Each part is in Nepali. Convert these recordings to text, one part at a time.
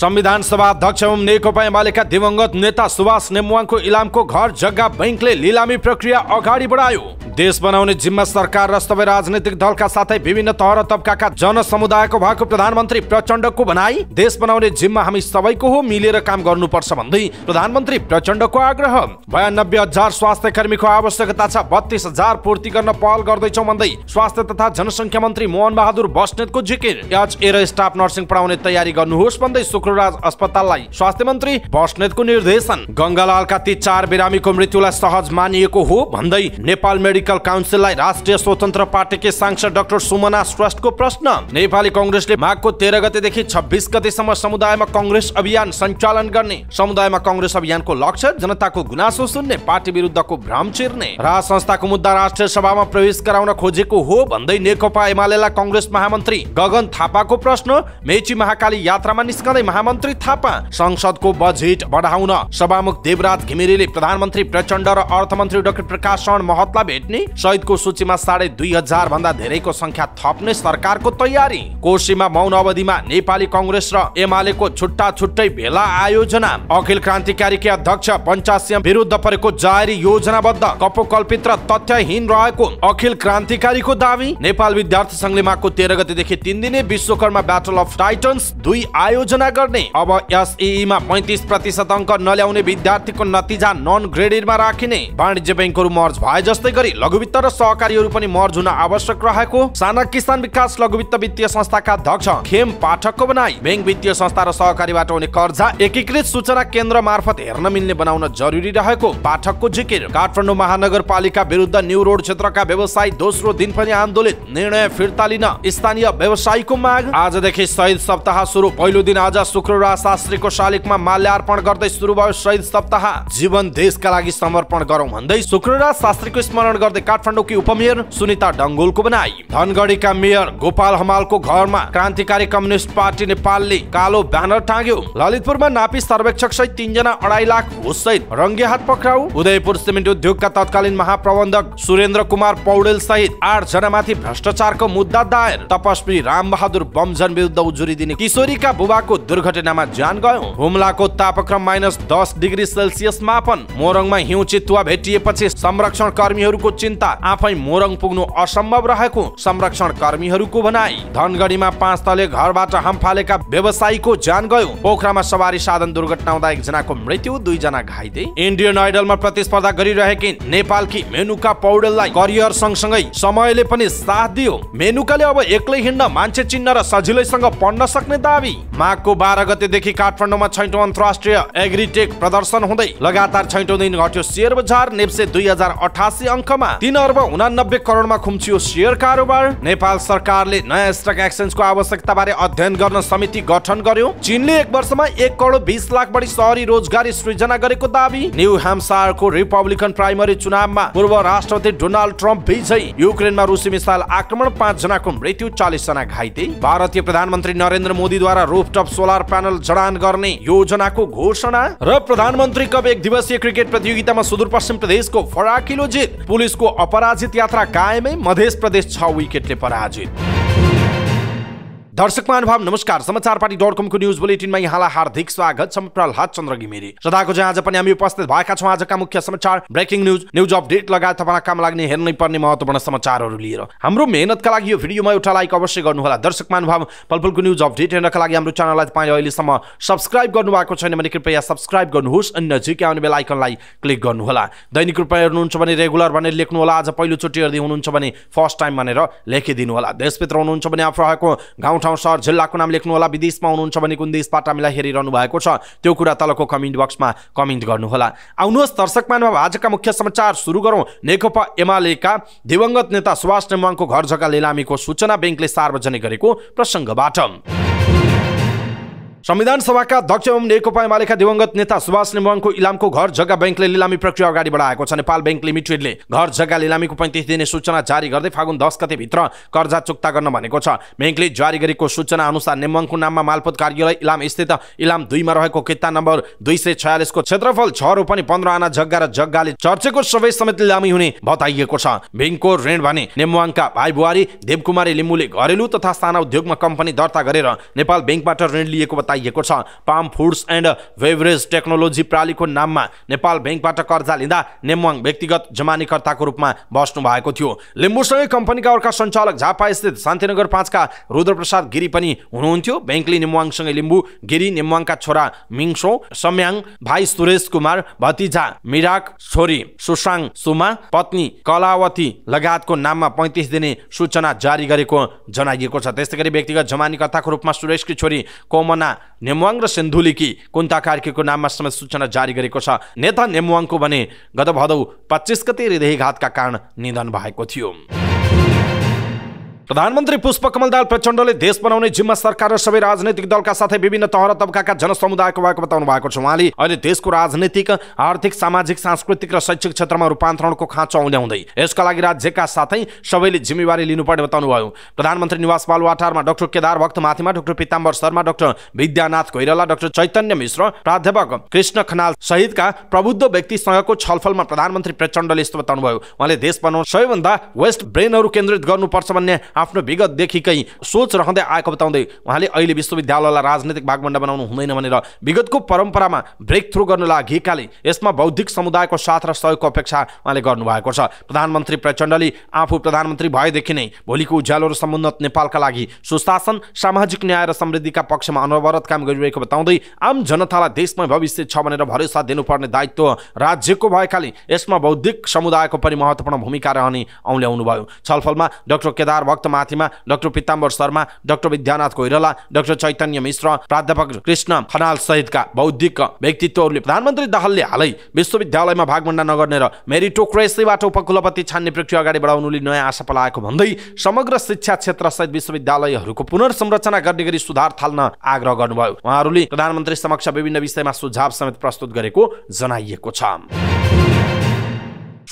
संविधान सभा अध्यक्ष एवं नेकपा एमालेका दिवंगत नेता सुभाष नेमुवाङको इलामको घर जग्गा बैङ्कले लिलामी प्रक्रिया अगाडि बढायो देश बनाउने जिम्मा सरकार र सबै राजनैतिक दलका साथै विभिन्न तह र तबकाका जनसमुदायको भएको प्रधानमन्त्री प्रचण्डको भनाई देश बनाउने जिम्मा हामी सबैको हो मिलेर काम गर्नुपर्छ भन्दै प्रधानमन्त्री प्रचण्डको आग्रह बयानब्बे हजार स्वास्थ्य कर्मीको आवश्यकता छ बत्तीस हजार पूर्ति गर्न पहल गर्दैछौ भन्दै स्वास्थ्य तथा जनसङ्ख्या मन्त्री मोहन बहादुर बस्नेतको जिकिर एच स्टाफ नर्सिङ पढाउने तयारी गर्नुहोस् भन्दै शुक्रराज अस्पताललाई स्वास्थ्य मन्त्री बस्नेतको निर्देशन गङ्गालालका ती चार बिरामीको मृत्युलाई सहज मानिएको हो भन्दै नेपाल मेडिकल काउन्सिललाई राष्ट्रिय स्वतन्त्र पार्टीकी सांसद डाक्टर सुमना श्रेष्ठको प्रश्न नेपाली कङ्ग्रेसले माघको तेह्र गतेदेखि छब्बिस गतेसम्म समुदायमा कङ्ग्रेस अभियान सञ्चालन गर्ने समुदायमा कङ्ग्रेस अभियानको लक्ष्य जनताको गुनासो सुन्ने पार्टी विरुद्धको भ्रम चिर्ने राज संस्थाको मुद्दा राष्ट्रिय सभामा प्रवेश गराउन खोजेको हो भन्दै नेकपा एमालेलाई कङ्ग्रेस महामन्त्री गगन थापाको प्रश्न मेची महाकाली यात्रामा निस्कँदै महामन्त्री थापा संसदको बजेट बढाउन सभामुख देवराज घिमिरेले प्रधानमन्त्री प्रचण्ड र अर्थमन्त्री डाक्टर प्रकाश शरण महतलाई भेट्ने सहितको सूचीमा साढे दुई हजार भन्दा धेरैको संख्या थप्ने सरकारको तयारी कोशीमा मौन अवधिमा नेपाली कङ्ग्रेस र एमालेको छुट्टा छुट्टै भेला आयोजना अखिल क्रान्तिकारीकी अध्यक्ष पञ्चासिंह विरुद्ध परेको जारी योजनाबद्ध कपोकल्पित र तथ्यहीन रहेको अखिल क्रान्तिकारीको दावी नेपाल विद्यार्थी संघले माघको तेह्र गतेदेखि तिन दिने विश्वकर्मा ब्याटल अफ टाइटन्स दुई आयोजना गर्ने अब एसईमा पैतिस प्रतिशत अङ्क नल्याउने विद्यार्थीको नतिजा नन ग्रेडेडमा राखिने वाणिज्य ब्याङ्कहरू मर्ज भए जस्तै गरी लघुवित्त र सहकारीहरू पनि मर्ज हुन आवश्यक रहेको साना किसान विकास लघुवित्त वित्तीय संस्थाका अध्यक्ष खेम पाठकको बनाई ब्याङ्क वित्तीय संस्था र सहकारीबाट हुने कर्जा एकीकृत सूचना केन्द्र मार्फत हेर्न मिल्ने बनाउन जरुरी रहेको पाठकको जिकिर काठमाडौँ महानगरपालिका विरुद्ध न्यू रोड क्षेत्रका व्यवसायी दोस्रो दिन पनि आन्दोलित निर्णय फिर्ता लिन स्थानीय व्यवसायीको माग आजदेखि शहीद सप्ताह सुरु पहिलो दिन आज शुक्रबार शास्त्रीको शालिगमा माल्यार्पण गर्दै सुरु भयो शहीद सप्ताह जीवन देशका लागि समर्पण गरौँ भन्दै शुक्रराज शास्त्रीको स्मरण गर्दै काठमाडौँकी उपमेयर सुनिता डङ्गोलको बनाई धनगढीका मेयर गोपाल हमालको घरमा क्रान्तिकारी कम्युनिस्ट पार्टी नेपालले कालो ब्यानर टाँग्यो ललितपुरमा नापी सर्वेक्षक सहित तिनजना अढाई लाख सहित रङ्गे हात पक्राउ उदयपुर सिमेन्ट उद्योगका तत्कालीन महाप्रबन्धक सुरेन्द्र कुमार पौडेल सहित आठ जनामाथि भ्रष्टाचारको मुद्दा दायर तपस्वी रामबहादुर बमजन विरुद्ध उजुरी दिने किशोरीका बुबाको दुर्घटना दुर्घटनामा ज्यान गयो हुम्लाको तापक्रम माइनस दस डिग्री सेल्सियस मापन मोरङमा हिउँ चितुवा भेटिएपछि संरक्षण कर्मीहरूको चिन्ता आफै मोरङ पुग्नु असम्भव रहेको संरक्षण कर्मीहरूको भनाई धनगढीमा पाँच तले घरबाट हम्फालेका व्यवसायीको ज्यान गयो पोखरामा सवारी साधन दुर्घटना हुँदा एकजनाको मृत्यु दुईजना घाइते इन्डियन आइडलमा प्रतिस्पर्धा गरिरहेकी नेपालकी मेनुका पौडेललाई करियर सँगसँगै समयले पनि साथ दियो मेनुकाले अब एक्लै हिँड्न मान्छे चिन्ह र सजिलैसँग पढ्न सक्ने दावी माघको बाह्र गतेदेखि काठमाडौँमा छैटौँ अन्तर्राष्ट्रिय एग्रिटेक प्रदर्शन हुँदै लगातार छैटौँ दिन घट्यो सेयर बजार नेप्से दुई हजार अठासी अङ्कमा तिन अर्ब उनानब्बे करोडमा खुम्चियो सेयर कारोबार नेपाल सरकारले नयाँ स्टक एक्सचेन्जको आवश्यकता बारे अध्ययन गर्न समिति गठन गर्यो चीनले एक वर्षमा एक करोड बिस लाख बढी सहरी रोजगारी सृजना गरेको दावी न्यू ह्याम्सारको रिपब्लिकन प्राइमरी चुनावमा पूर्व राष्ट्रपति डोनाल्ड ट्रम्प विजयी युक्रेनमा रुसी मिसाइल आक्रमण जनाको मृत्यु जना घाइते भारतीय प्रधानमन्त्री नरेन्द्र मोदीद्वारा रुफटप सोलर सोलर प्यानल जडान गर्ने योजनाको घोषणा र प्रधानमन्त्री कप एक दिवसीय क्रिकेट प्रतियोगितामा सुदूरपश्चिम प्रदेशको फराकिलो जित पुलिसको अपराजित यात्रा कायमै मधेस प्रदेश छ विकेटले पराजित दर्शक महानुभाव नमस्कार समाचार पार्टी डट कमको न्युज बुलेटिनमा यहाँलाई हार्दिक स्वागत छ प्रहलाद चन्द्र घिमिरे सदाको चाहिँ आज पनि हामी उपस्थित भएका छौँ आजका मुख्य समाचार ब्रेकिङ न्युज न्युज अपडेट लगायत तपाईँलाई काम लाग्ने हेर्नै पर्ने महत्त्वपूर्ण समाचारहरू लिएर हाम्रो मेहनतका लागि यो भिडियोमा एउटा लाइक अवश्य गर्नुहोला दर्शक महानुभाव पलपलको न्युज अपडेट हेर्नका लागि हाम्रो च्यानललाई तपाईँले अहिलेसम्म सब्सक्राइब गर्नुभएको छैन भने कृपया सब्सक्राइब गर्नुहोस् अनि नजिकै आउने बेला आइकनलाई क्लिक गर्नुहोला दैनिक रूपमा हेर्नुहुन्छ भने रेगुलर भनेर होला आज पहिलोचोटि हेर्दै हुनुहुन्छ भने फर्स्ट टाइम भनेर लेखिदिनु होला देशभित्र हुनुहुन्छ भने आफ्नो गाउँ ठाउँ सहर जिल्लाको नाम लेख्नुहोला विदेशमा हुनुहुन्छ भने कुन देशबाट हामीलाई हेरिरहनु भएको छ त्यो कुरा तलको कमेन्ट बक्समा कमेन्ट गर्नुहोला आउनुहोस् दर्शक मानव आजका मुख्य समाचार सुरु गरौँ नेकपा एमालेका दिवंगत नेता सुभाष नेमाङको घर जग्गा लिलामीको सूचना ब्याङ्कले सार्वजनिक गरेको प्रसङ्गबाट संविधान सभाका अध्यक्ष एवं नेकपा एमालेका दिवंगत नेता सुभाष नेवाङको इलामको घर जग्गा ब्याङ्कले लिलामी प्रक्रिया अगाडि बढाएको छ नेपाल ब्याङ्क लिमिटेडले घर जग्गा लिलामीको पैँतिस दिने सूचना जारी गर्दै फागुन दस गतेभित्र कर्जा चुक्ता गर्न भनेको छ ब्याङ्कले जारी गरेको सूचना अनुसार नेमवाङको नाममा मालपोत कार्यालय इलाम स्थित इलाम दुईमा रहेको किता नम्बर दुई सय छयालिसको क्षेत्रफल छ रोपनी पन्ध्र आना जग्गा र जग्गाले चर्चेको सबै समेत लिलामी हुने बताइएको छ ब्याङ्कको ऋण भने नेवाङका भाइ बुहारी देवकुमारी लिम्बूले घरेलु तथा साना उद्योगमा कम्पनी दर्ता गरेर नेपाल ब्याङ्कबाट ऋण लिएको बताए बताइएको छ palm foods and beverage technology प्रालीको नाममा नेपाल ब्याङ्कबाट कर्जा लिँदा नेमवाङ व्यक्तिगत जमानीकर्ताको रूपमा बस्नु भएको थियो लिम्बूसँगै कम्पनीका अर्का सञ्चालक झापा स्थित शान्तिनगर पाँचका रुद्रप्रसाद गिरी पनि हुनुहुन्थ्यो ब्याङ्कले नेमवाङसँगै लिम्बू गिरी नेमवाङका छोरा मिङसो सम्याङ भाइ सुरेश कुमार भतिजा मिराक छोरी सुसाङ सुमा पत्नी कलावती लगायतको नाममा पैँतिस दिने सूचना जारी गरेको जनाइएको छ त्यस्तै गरी व्यक्तिगत जमानीकर्ताको रूपमा सुरेशकी छोरी कोमना नेमवाङ र सिन्धुलीकी कुन्ता कार्कीको नाममा समेत सूचना जारी गरेको छ नेता नेमवाङको भने गत भदौ पच्चिस गते हृदयघातका कारण निधन भएको थियो प्रधानमन्त्री पुष्पकमल दाल प्रचण्डले देश बनाउने जिम्मा सरकार र सबै राजनैतिक दलका साथै विभिन्न तह र तबकाका जनसमुदायको भएको बताउनु भएको छ उहाँले अहिले देशको राजनैतिक आर्थिक सामाजिक सांस्कृतिक र शैक्षिक क्षेत्रमा रूपान्तरणको खाँचो हुँदै यसका लागि राज्यका साथै सबैले जिम्मेवारी लिनुपर्ने बताउनु भयो प्रधानमन्त्री निवास बालुवाटारमा doctor Kedar Bhakta Mathema doctor Pitambar Sharma doctor Vidyanath Koirala doctor Chaitanya Mishra प्राध्यापक कृष्ण खनाल सहितका प्रबुद्ध व्यक्तिसँगको छलफलमा प्रधानमन्त्री प्रचण्डले यस्तो बताउनु भयो उहाँले देश बनाउन सबैभन्दा वेस्ट ब्रेनहरू केन्द्रित गर्नुपर्छ भन्ने आफ्नो विगतदेखिकै सोच रहँदै आएको बताउँदै उहाँले अहिले विश्वविद्यालयलाई राजनैतिक भागभण्डा बनाउनु हुँदैन भनेर विगतको परम्परामा ब्रेक थ्रु गर्न लागेकाले यसमा बौद्धिक समुदायको साथ र सहयोगको अपेक्षा उहाँले गर्नुभएको छ प्रधानमन्त्री प्रचण्डले आफू प्रधानमन्त्री भएदेखि नै भोलिको उज्यालो र समुन्नत नेपालका लागि सुशासन सामाजिक न्याय र समृद्धिका पक्षमा अनवरत काम गरिरहेको बताउँदै आम जनतालाई देशमै भविष्य छ भनेर भरोसा दिनुपर्ने दायित्व राज्यको भएकाले यसमा बौद्धिक समुदायको पनि महत्त्वपूर्ण भूमिका रहने औल्याउनुभयो छलफलमा doctor Kedar Bhakta Mathema doctor Pitambar Sharma doctor Vidyanath Koirala doctor Chaitanya Mishra प्राध्यापक कृष्ण खनाल सहितका बौद्धिक व्यक्तित्वहरूले प्रधानमन्त्री दाहालले हालै विश्वविद्यालयमा भागभन्डा नगर्ने र मेरिटोक्रेसीबाट उपकुलपति छान्ने प्रक्रिया अगाडि बढाउनुले नयाँ आशा पलाएको भन्दै समग्र शिक्षा क्षेत्र सहित विश्वविद्यालयहरूको पुनर्संरचना गर्ने गरी सुधार थाल्न आग्रह गर्नुभयो उहाँहरूले प्रधानमन्त्री समक्ष विभिन्न विषयमा सुझाव समेत प्रस्तुत गरेको जनाइएको छ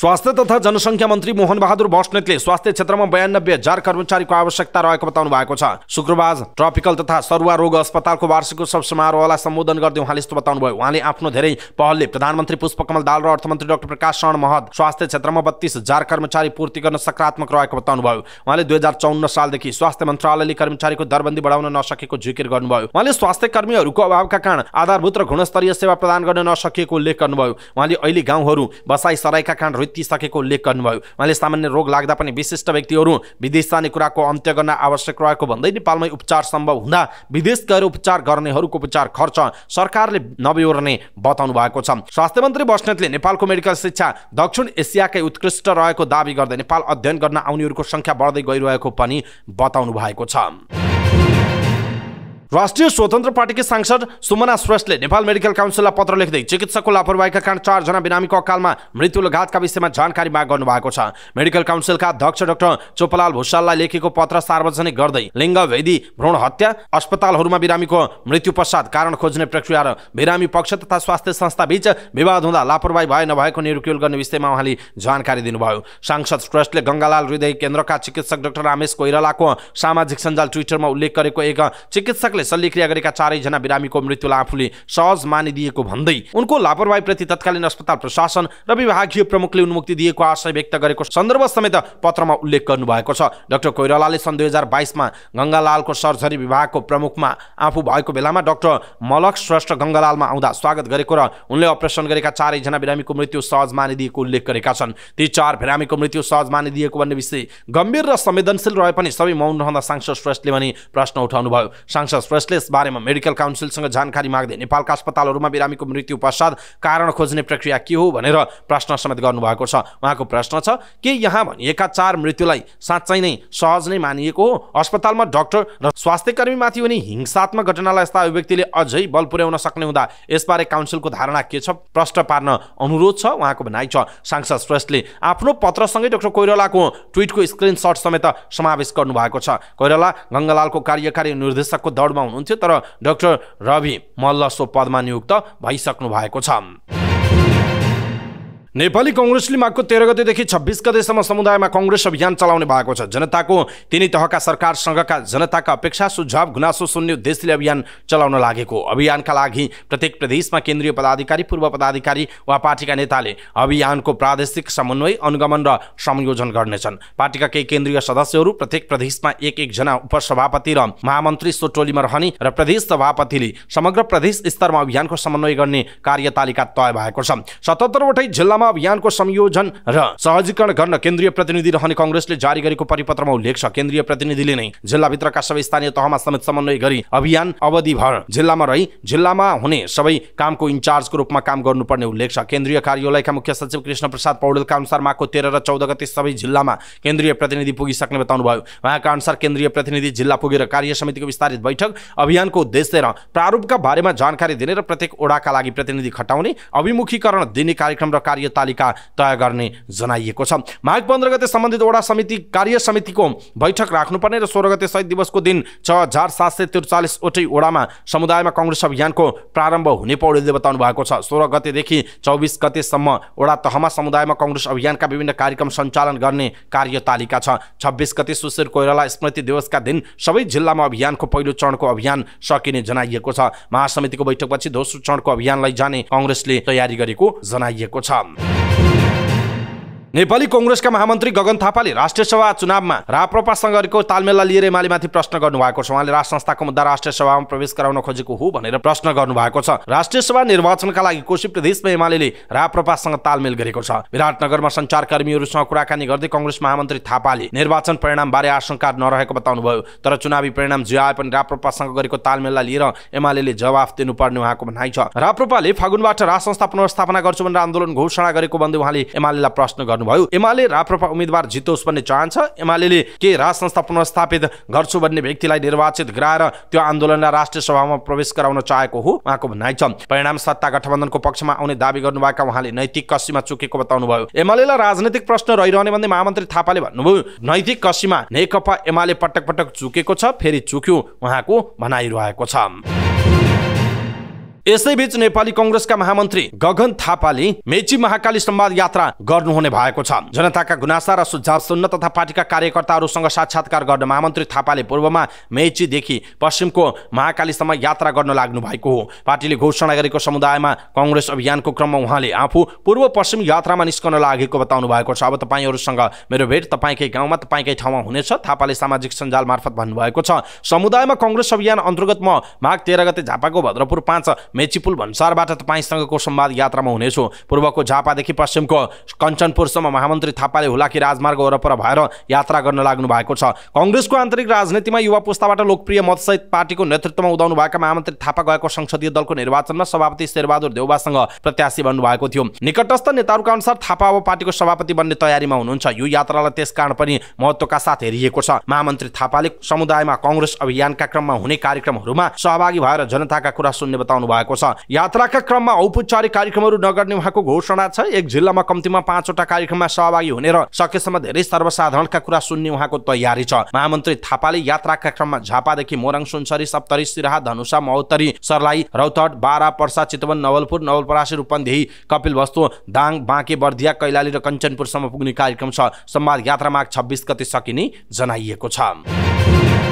स्वास्थ्य तथा जनसङ्ख्या मन्त्री मोहन बहादुर बस्नेतले स्वास्थ्य क्षेत्रमा बयानब्बे हजार कर्मचारीको आवश्यकता रहेको बताउनु भएको छ शुक्रबार ट्रपिकल तथा सरुवा रोग अस्पतालको वार्षिक उत्सव समारोहलाई सम्बोधन गर्दै उहाँले यस्तो बताउनु भयो उहाँले आफ्नो धेरै पहलले प्रधानमन्त्री पुष्पकमल दाल र अर्थमन्त्री डाक्टर प्रकाश शरण महत स्वास्थ्य क्षेत्रमा बत्तीस हजार कर्मचारी पूर्ति गर्न सकारात्मक रहेको बताउनु भयो उहाँले दुई हजार चौन्न सालदेखि स्वास्थ्य मन्त्रालयले कर्मचारीको दरबन्दी बढाउन नसकेको जिकिर गर्नुभयो उहाँले स्वास्थ्य कर्मीहरूको अभावका कारण आधारभूत र गुणस्तरीय सेवा प्रदान गर्न नसकिएको उल्लेख गर्नुभयो उहाँले अहिले गाउँहरू बसाई सराईका कारण व्यक्ति सकेको उल्लेख गर्नुभयो उहाँले सामान्य रोग लाग्दा पनि विशिष्ट व्यक्तिहरू विदेश जाने कुराको अन्त्य गर्न आवश्यक रहेको भन्दै नेपालमै उपचार सम्भव हुँदा विदेश गएर उपचार गर्नेहरूको उपचार खर्च सरकारले नबिहोर्ने बताउनु भएको छ स्वास्थ्य मन्त्री बस्नेतले नेपालको मेडिकल शिक्षा दक्षिण एसियाकै उत्कृष्ट रहेको दावी गर्दै नेपाल अध्ययन गर्न आउनेहरूको सङ्ख्या बढ्दै गइरहेको पनि बताउनु भएको छ राष्ट्रिय स्वतन्त्र पार्टीकी सांसद सुमना श्रेष्ठले नेपाल मेडिकल काउन्सिललाई पत्र लेख्दै चिकित्सकको लापरवाहीका कारण चारजना बिरामीको अकालमा मृत्यु लगातका विषयमा जानकारी माग गर्नु भएको छ मेडिकल काउन्सिलका अध्यक्ष डाक्टर चोपलाल भूषाललाई लेखेको पत्र सार्वजनिक गर्दै भेदी भ्रूण हत्या अस्पतालहरूमा बिरामीको मृत्यु पश्चात कारण खोज्ने प्रक्रिया र बिरामी पक्ष तथा स्वास्थ्य संस्था बीच विवाद हुँदा लापरवाही भए नभएको निरुक्युल गर्ने विषयमा उहाँले जानकारी दिनुभयो सांसद श्रेष्ठले गङ्गालाल हृदय केन्द्रका चिकित्सक डाक्टर रामेश कोइरालाको सामाजिक सञ्जाल ट्विटरमा उल्लेख गरेको एक चिकित्सकले डाक्टरले शल्यक्रिया गरेका चारैजना बिरामीको मृत्युलाई आफूले सहज मानिदिएको भन्दै उनको लापरवाहीप्रति तत्कालीन अस्पताल प्रशासन र विभागीय प्रमुखले उन्मुक्ति दिएको आशय व्यक्त गरेको सन्दर्भ समेत पत्रमा उल्लेख गर्नुभएको छ डाक्टर कोइरालाले सन् दुई हजार बाइसमा गङ्गालालको सर्जरी विभागको प्रमुखमा आफू भएको बेलामा डाक्टर मलक श्रेष्ठ गङ्गालालमा आउँदा स्वागत गरेको र उनले अपरेसन गरेका चारैजना बिरामीको मृत्यु सहज मानिदिएको उल्लेख गरेका छन् ती चार बिरामीको मृत्यु सहज मानिदिएको भन्ने विषय गम्भीर र संवेदनशील रहे पनि सबै मौन रहँदा सांसद श्रेष्ठले भने प्रश्न उठाउनुभयो सांसद एक्सप्रेसले यस बारेमा मेडिकल काउन्सिलसँग जानकारी माग्दै नेपालका अस्पतालहरूमा बिरामीको मृत्यु पश्चात कारण खोज्ने प्रक्रिया के हो भनेर प्रश्न समेत गर्नुभएको छ उहाँको प्रश्न छ के यहाँ भनिएका चार मृत्युलाई साँच्चै नै सहज नै मानिएको हो अस्पतालमा डक्टर र स्वास्थ्य कर्मीमाथि हुने हिंसात्मक घटनालाई यस्ता अभिव्यक्तिले अझै बल पुर्याउन सक्ने हुँदा यसबारे काउन्सिलको धारणा के छ प्रश्न पार्न अनुरोध छ उहाँको भनाइ छ सांसद श्रेष्ठले आफ्नो पत्रसँगै डाक्टर कोइरालाको ट्विटको स्क्रिनसट समेत समावेश गर्नुभएको छ कोइराला गङ्गालालको कार्यकारी निर्देशकको दौडमा हुनुहुन्थ्यो तर डाक्टर रवि मल्ल सो पदमा नियुक्त भइसक्नु भएको छ नेपाली कङ्ग्रेसले माघको तेह्र गतेदेखि छब्बिस गतेसम्म समुदायमा कङ्ग्रेस अभियान चलाउने भएको छ जनताको तिनै तहका सरकारसँगका जनताका अपेक्षा सुझाव गुनासो सुन्ने उद्देश्यले अभियान चलाउन लागेको अभियानका लागि प्रत्येक प्रदेशमा केन्द्रीय पदाधिकारी पूर्व पदाधिकारी वा पार्टीका नेताले अभियानको प्रादेशिक समन्वय अनुगमन र संयोजन गर्नेछन् पार्टीका केही केन्द्रीय सदस्यहरू प्रत्येक प्रदेशमा एक एकजना उपसभापति र महामन्त्री सो टोलीमा रहने र प्रदेश सभापतिले समग्र प्रदेश स्तरमा अभियानको समन्वय गर्ने कार्यतालिका तय भएको छ सतहत्तरवटै जिल्लामा लामा अभियानको संयोजन र सहजीकरण गर्न केन्द्रीय प्रतिनिधि रहने कङ्ग्रेसले जारी गरेको परिपत्रमा उल्लेख छ केन्द्रीय प्रतिनिधिले नै जिल्लाभित्रका सबै स्थानीय तहमा समेत समन्वय गरी अभियान अवधिभर जिल्लामा रही जिल्लामा हुने सबै कामको इन्चार्जको रूपमा काम गर्नुपर्ने उल्लेख छ केन्द्रीय कार्यालयका मुख्य सचिव कृष्ण प्रसाद पौडेलका अनुसार माघको तेह्र र चौध गते सबै जिल्लामा केन्द्रीय प्रतिनिधि पुगिसक्ने बताउनु भयो उहाँका अनुसार केन्द्रीय प्रतिनिधि जिल्ला पुगेर कार्य समितिको विस्तारित बैठक अभियानको उद्देश्य र प्रारूपका बारेमा जानकारी दिने र प्रत्येक ओडाका लागि प्रतिनिधि खटाउने अभिमुखीकरण दिने कार्यक्रम र कार्य तालिका तयार गर्ने जनाइएको छ माघ पन्ध्र गते सम्बन्धित वडा समिति कार्य समितिको बैठक राख्नुपर्ने र सोह्र गते शहीद दिवसको दिन छ हजार सात सय त्रिचालिसवटै वडामा समुदायमा कङ्ग्रेस अभियानको प्रारम्भ हुने पौडेलले बताउनु भएको छ सोह्र गतेदेखि चौबिस गतेसम्म वडा तहमा समुदायमा कङ्ग्रेस अभियानका विभिन्न कार्यक्रम सञ्चालन गर्ने कार्यतालिका छ छब्बिस गते सुशीर कोइराला स्मृति दिवसका दिन सबै जिल्लामा अभियानको पहिलो चरणको अभियान सकिने जनाइएको छ महासमितिको बैठकपछि दोस्रो चरणको अभियानलाई जाने कङ्ग्रेसले तयारी गरेको जनाइएको छ Thank you. नेपाली कङ्ग्रेसका महामन्त्री गगन थापाले राष्ट्रिय सभा चुनावमा राप्रपासँग गरेको तालमेललाई लिएर एमालेमाथि प्रश्न गर्नु भएको छ उहाँले राज संस्थाको मुद्दा राष्ट्रिय सभामा प्रवेश गराउन खोजेको हो भनेर प्रश्न गर्नु भएको छ राष्ट्रिय सभा निर्वाचनका लागि कोशी प्रदेशमा एमाले राप्रपासँग तालमेल गरेको छ विराटनगरमा सञ्चारकर्मीहरूसँग कुराकानी गर्दै कङ्ग्रेस महामन्त्री थापाले निर्वाचन परिणाम बारे आशंका नरहेको बताउनुभयो तर चुनावी परिणाम जे आए पनि राप्रपासँग गरेको तालमेललाई लिएर एमाले जवाफ दिनुपर्ने उहाँको भनाइ छ राप्रपाले फागुनबाट राज संस्था पुनर्स्थापना गर्छु भनेर आन्दोलन घोषणा गरेको भन्दै उहाँले एमाले प्रश्न गर्नु भन्नुभयो एमाले राप्रपा उम्मेद्वार जितोस् भन्ने चाहन्छ एमाले के राज संस्था पुनर्स्थापित गर्छु भन्ने व्यक्तिलाई निर्वाचित गराएर त्यो आन्दोलनलाई राष्ट्रिय सभामा प्रवेश गराउन चाहेको हो उहाँको भनाइ छ परिणाम सत्ता गठबन्धनको पक्षमा आउने दावी गर्नुभएका उहाँले नैतिक कसीमा चुकेको बताउनुभयो एमालेलाई राजनैतिक प्रश्न रहिरहने भन्दै महामन्त्री थापाले भन्नुभयो नैतिक कसीमा नेकपा एमाले पटक पटक चुकेको छ फेरि चुक्यो उहाँको भनाइरहेको छ यसैबीच नेपाली कङ्ग्रेसका महामन्त्री गगन थापाले मेची महाकाली सम्वाद यात्रा गर्नुहुने भएको छ जनताका गुनासा र सुझाव सुन्न तथा पार्टीका कार्यकर्ताहरूसँग साक्षात्कार गर्न महामन्त्री थापाले पूर्वमा मेचीदेखि पश्चिमको महाकालीसम्म यात्रा गर्न लाग्नु भएको हो पार्टीले घोषणा गरेको समुदायमा कङ्ग्रेस अभियानको क्रममा उहाँले आफू पूर्व पश्चिम यात्रामा निस्कन लागेको बताउनु भएको छ अब तपाईँहरूसँग मेरो भेट तपाईँकै गाउँमा तपाईँकै ठाउँमा हुनेछ थापाले सामाजिक सञ्जाल मार्फत भन्नुभएको छ समुदायमा कङ्ग्रेस अभियान अन्तर्गत म माघ तेह्र गते झापाको भद्रपुर पाँच मेचीपुल भन्सारबाट तपाईँसँगको संवाद यात्रामा हुनेछु पूर्वको झापादेखि पश्चिमको कञ्चनपुरसम्म महामन्त्री थापाले हुलाकी राजमार्ग वरपर भएर यात्रा गर्न लाग्नु भएको छ कङ्ग्रेसको आन्तरिक राजनीतिमा युवा पुस्ताबाट लोकप्रिय मतसहित पार्टीको नेतृत्वमा उदाउनु भएका महामन्त्री थापा गएको संसदीय दलको निर्वाचनमा सभापति शेरबहादुर देउबासँग प्रत्याशी बन्नुभएको थियो निकटस्थ नेताहरूका अनुसार थापा अब पार्टीको सभापति बन्ने तयारीमा हुनुहुन्छ यो यात्रालाई त्यसकारण पनि महत्त्वका साथ हेरिएको छ महामन्त्री थापाले समुदायमा कङ्ग्रेस अभियानका क्रममा हुने कार्यक्रमहरूमा सहभागी भएर जनताका कुरा सुन्ने बताउनु भयो भएको छ यात्राका क्रममा औपचारिक कार्यक्रमहरू नगर्ने उहाँको घोषणा छ एक जिल्लामा कम्तीमा पाँचवटा कार्यक्रममा सहभागी हुने र सकेसम्म धेरै सर्वसाधारणका कुरा सुन्ने उहाँको तयारी छ महामन्त्री थापाले यात्राका क्रममा झापादेखि मोरङ सुनसरी सप्तरी सिराहा धनुषा महोत्तरी सर्लाई रौतहट बारा पर्सा चितवन नवलपुर नवलपरासी रूपन्देही कपिल वस्तु दाङ बाँके बर्दिया कैलाली र कञ्चनपुरसम्म पुग्ने कार्यक्रम छ संवाद यात्रामा छब्बिस गते सकिने जनाइएको छ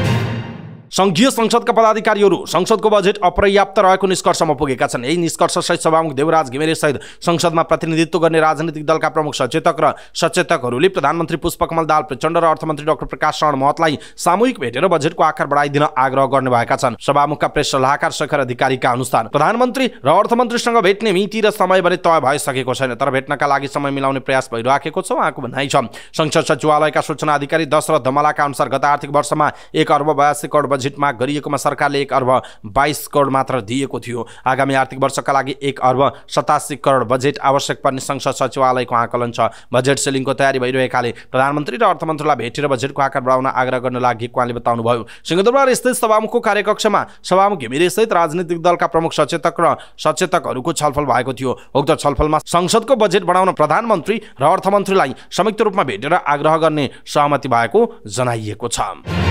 सङ्घीय संसदका पदाधिकारीहरू संसदको बजेट अपर्याप्त रहेको निष्कर्षमा पुगेका छन् यही निष्कर्ष सहित सभामुख देवराज घिमिरे सहित संसदमा प्रतिनिधित्व गर्ने राजनीतिक दलका प्रमुख सचेतक र सचेतकहरूले प्रधानमन्त्री पुष्पकमल दाल प्रचण्ड र अर्थमन्त्री डाक्टर प्रकाश शरण महतलाई सामूहिक भेटेर बजेटको आकार बढाइदिन आग्रह गर्ने भएका छन् सभामुखका प्रेस सल्लाहकार शेखर अधिकारीका अनुसार प्रधानमन्त्री र अर्थमन्त्रीसँग भेट्ने मिति र समय भने तय भइसकेको छैन तर भेट्नका लागि समय मिलाउने प्रयास भइराखेको छ उहाँको भनाइ छ संसद सचिवालयका सूचना अधिकारी दशरथ धमलाका अनुसार गत आर्थिक वर्षमा एक अर्ब बयासी करोड बजेटमा गरिएकोमा सरकारले एक अर्ब बाइस करोड मात्र दिएको थियो आगामी आर्थिक वर्षका लागि एक अर्ब सतासी करोड बजेट आवश्यक पर्ने संसद सचिवालयको आकलन छ बजेट सेलिङको तयारी भइरहेकाले प्रधानमन्त्री र अर्थमन्त्रीलाई भेटेर बजेटको आकार बढाउन आग्रह गर्न लागि उहाँले बताउनुभयो सिंहदरबार स्थित सभामुखको कार्यकक्षमा सभामुख घिमिरे सहित राजनीतिक दलका प्रमुख सचेतक र सचेतकहरूको छलफल भएको थियो उक्त छलफलमा संसदको बजेट बढाउन प्रधानमन्त्री र अर्थमन्त्रीलाई संयुक्त रूपमा भेटेर आग्रह गर्ने सहमति भएको जनाइएको छ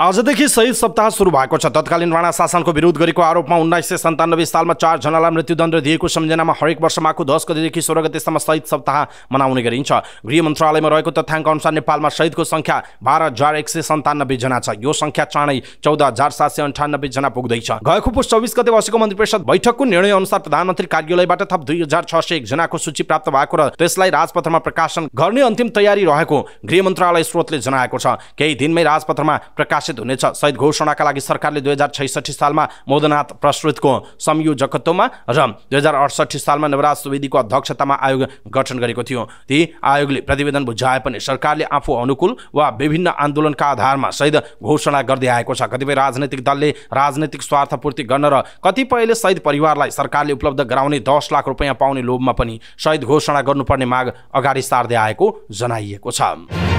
आजदेखि शहीद सप्ताह सुरु भएको छ तत्कालीन राणा शासनको विरोध गरेको आरोपमा उन्नाइस सय सन्तानब्बे सालमा चारजनालाई मृत्युदण्ड दिएको सम्झनामा हरेक वर्ष माघको दस गतिदेखि सोह्र गतिसम्म शहीद सप्ताह मनाउने गरिन्छ गृह मन्त्रालयमा रहेको तथ्याङ्क अनुसार नेपालमा शहीदको सङ्ख्या बाह्र हजार एक सय सन्तानब्बेजना छ यो सङ्ख्या चाँडै चौध हजार सात सय अन्ठानब्बेजना पुग्दैछ गएको पुस चौबिस गते बसेको मन्त्री परिषद बैठकको निर्णय अनुसार प्रधानमन्त्री कार्यालयबाट थप दुई हजार छ सय एकजनाको सूची प्राप्त भएको र त्यसलाई राजपत्रमा प्रकाशन गर्ने अन्तिम तयारी रहेको गृह मन्त्रालय स्रोतले जनाएको छ केही दिनमै राजपत्रमा प्रकाशित प्रकाशित हुनेछ सहित घोषणाका लागि सरकारले दुई हजार छैसठी सालमा मोदनाथ प्रश्रुतको संयोजकत्वमा र दुई हजार अडसठी सालमा नवराज सुवेदीको अध्यक्षतामा आयोग गठन गरेको थियो ती आयोगले प्रतिवेदन बुझाए पनि सरकारले आफू अनुकूल वा विभिन्न आन्दोलनका आधारमा सहित घोषणा गर्दै आएको छ कतिपय राजनैतिक दलले राजनैतिक स्वार्थपूर्ति गर्न र कतिपयले शहीद परिवारलाई सरकारले उपलब्ध गराउने दस लाख रुपियाँ पाउने लोभमा पनि सहित घोषणा गर्नुपर्ने माग अगाडि सार्दै आएको जनाइएको छ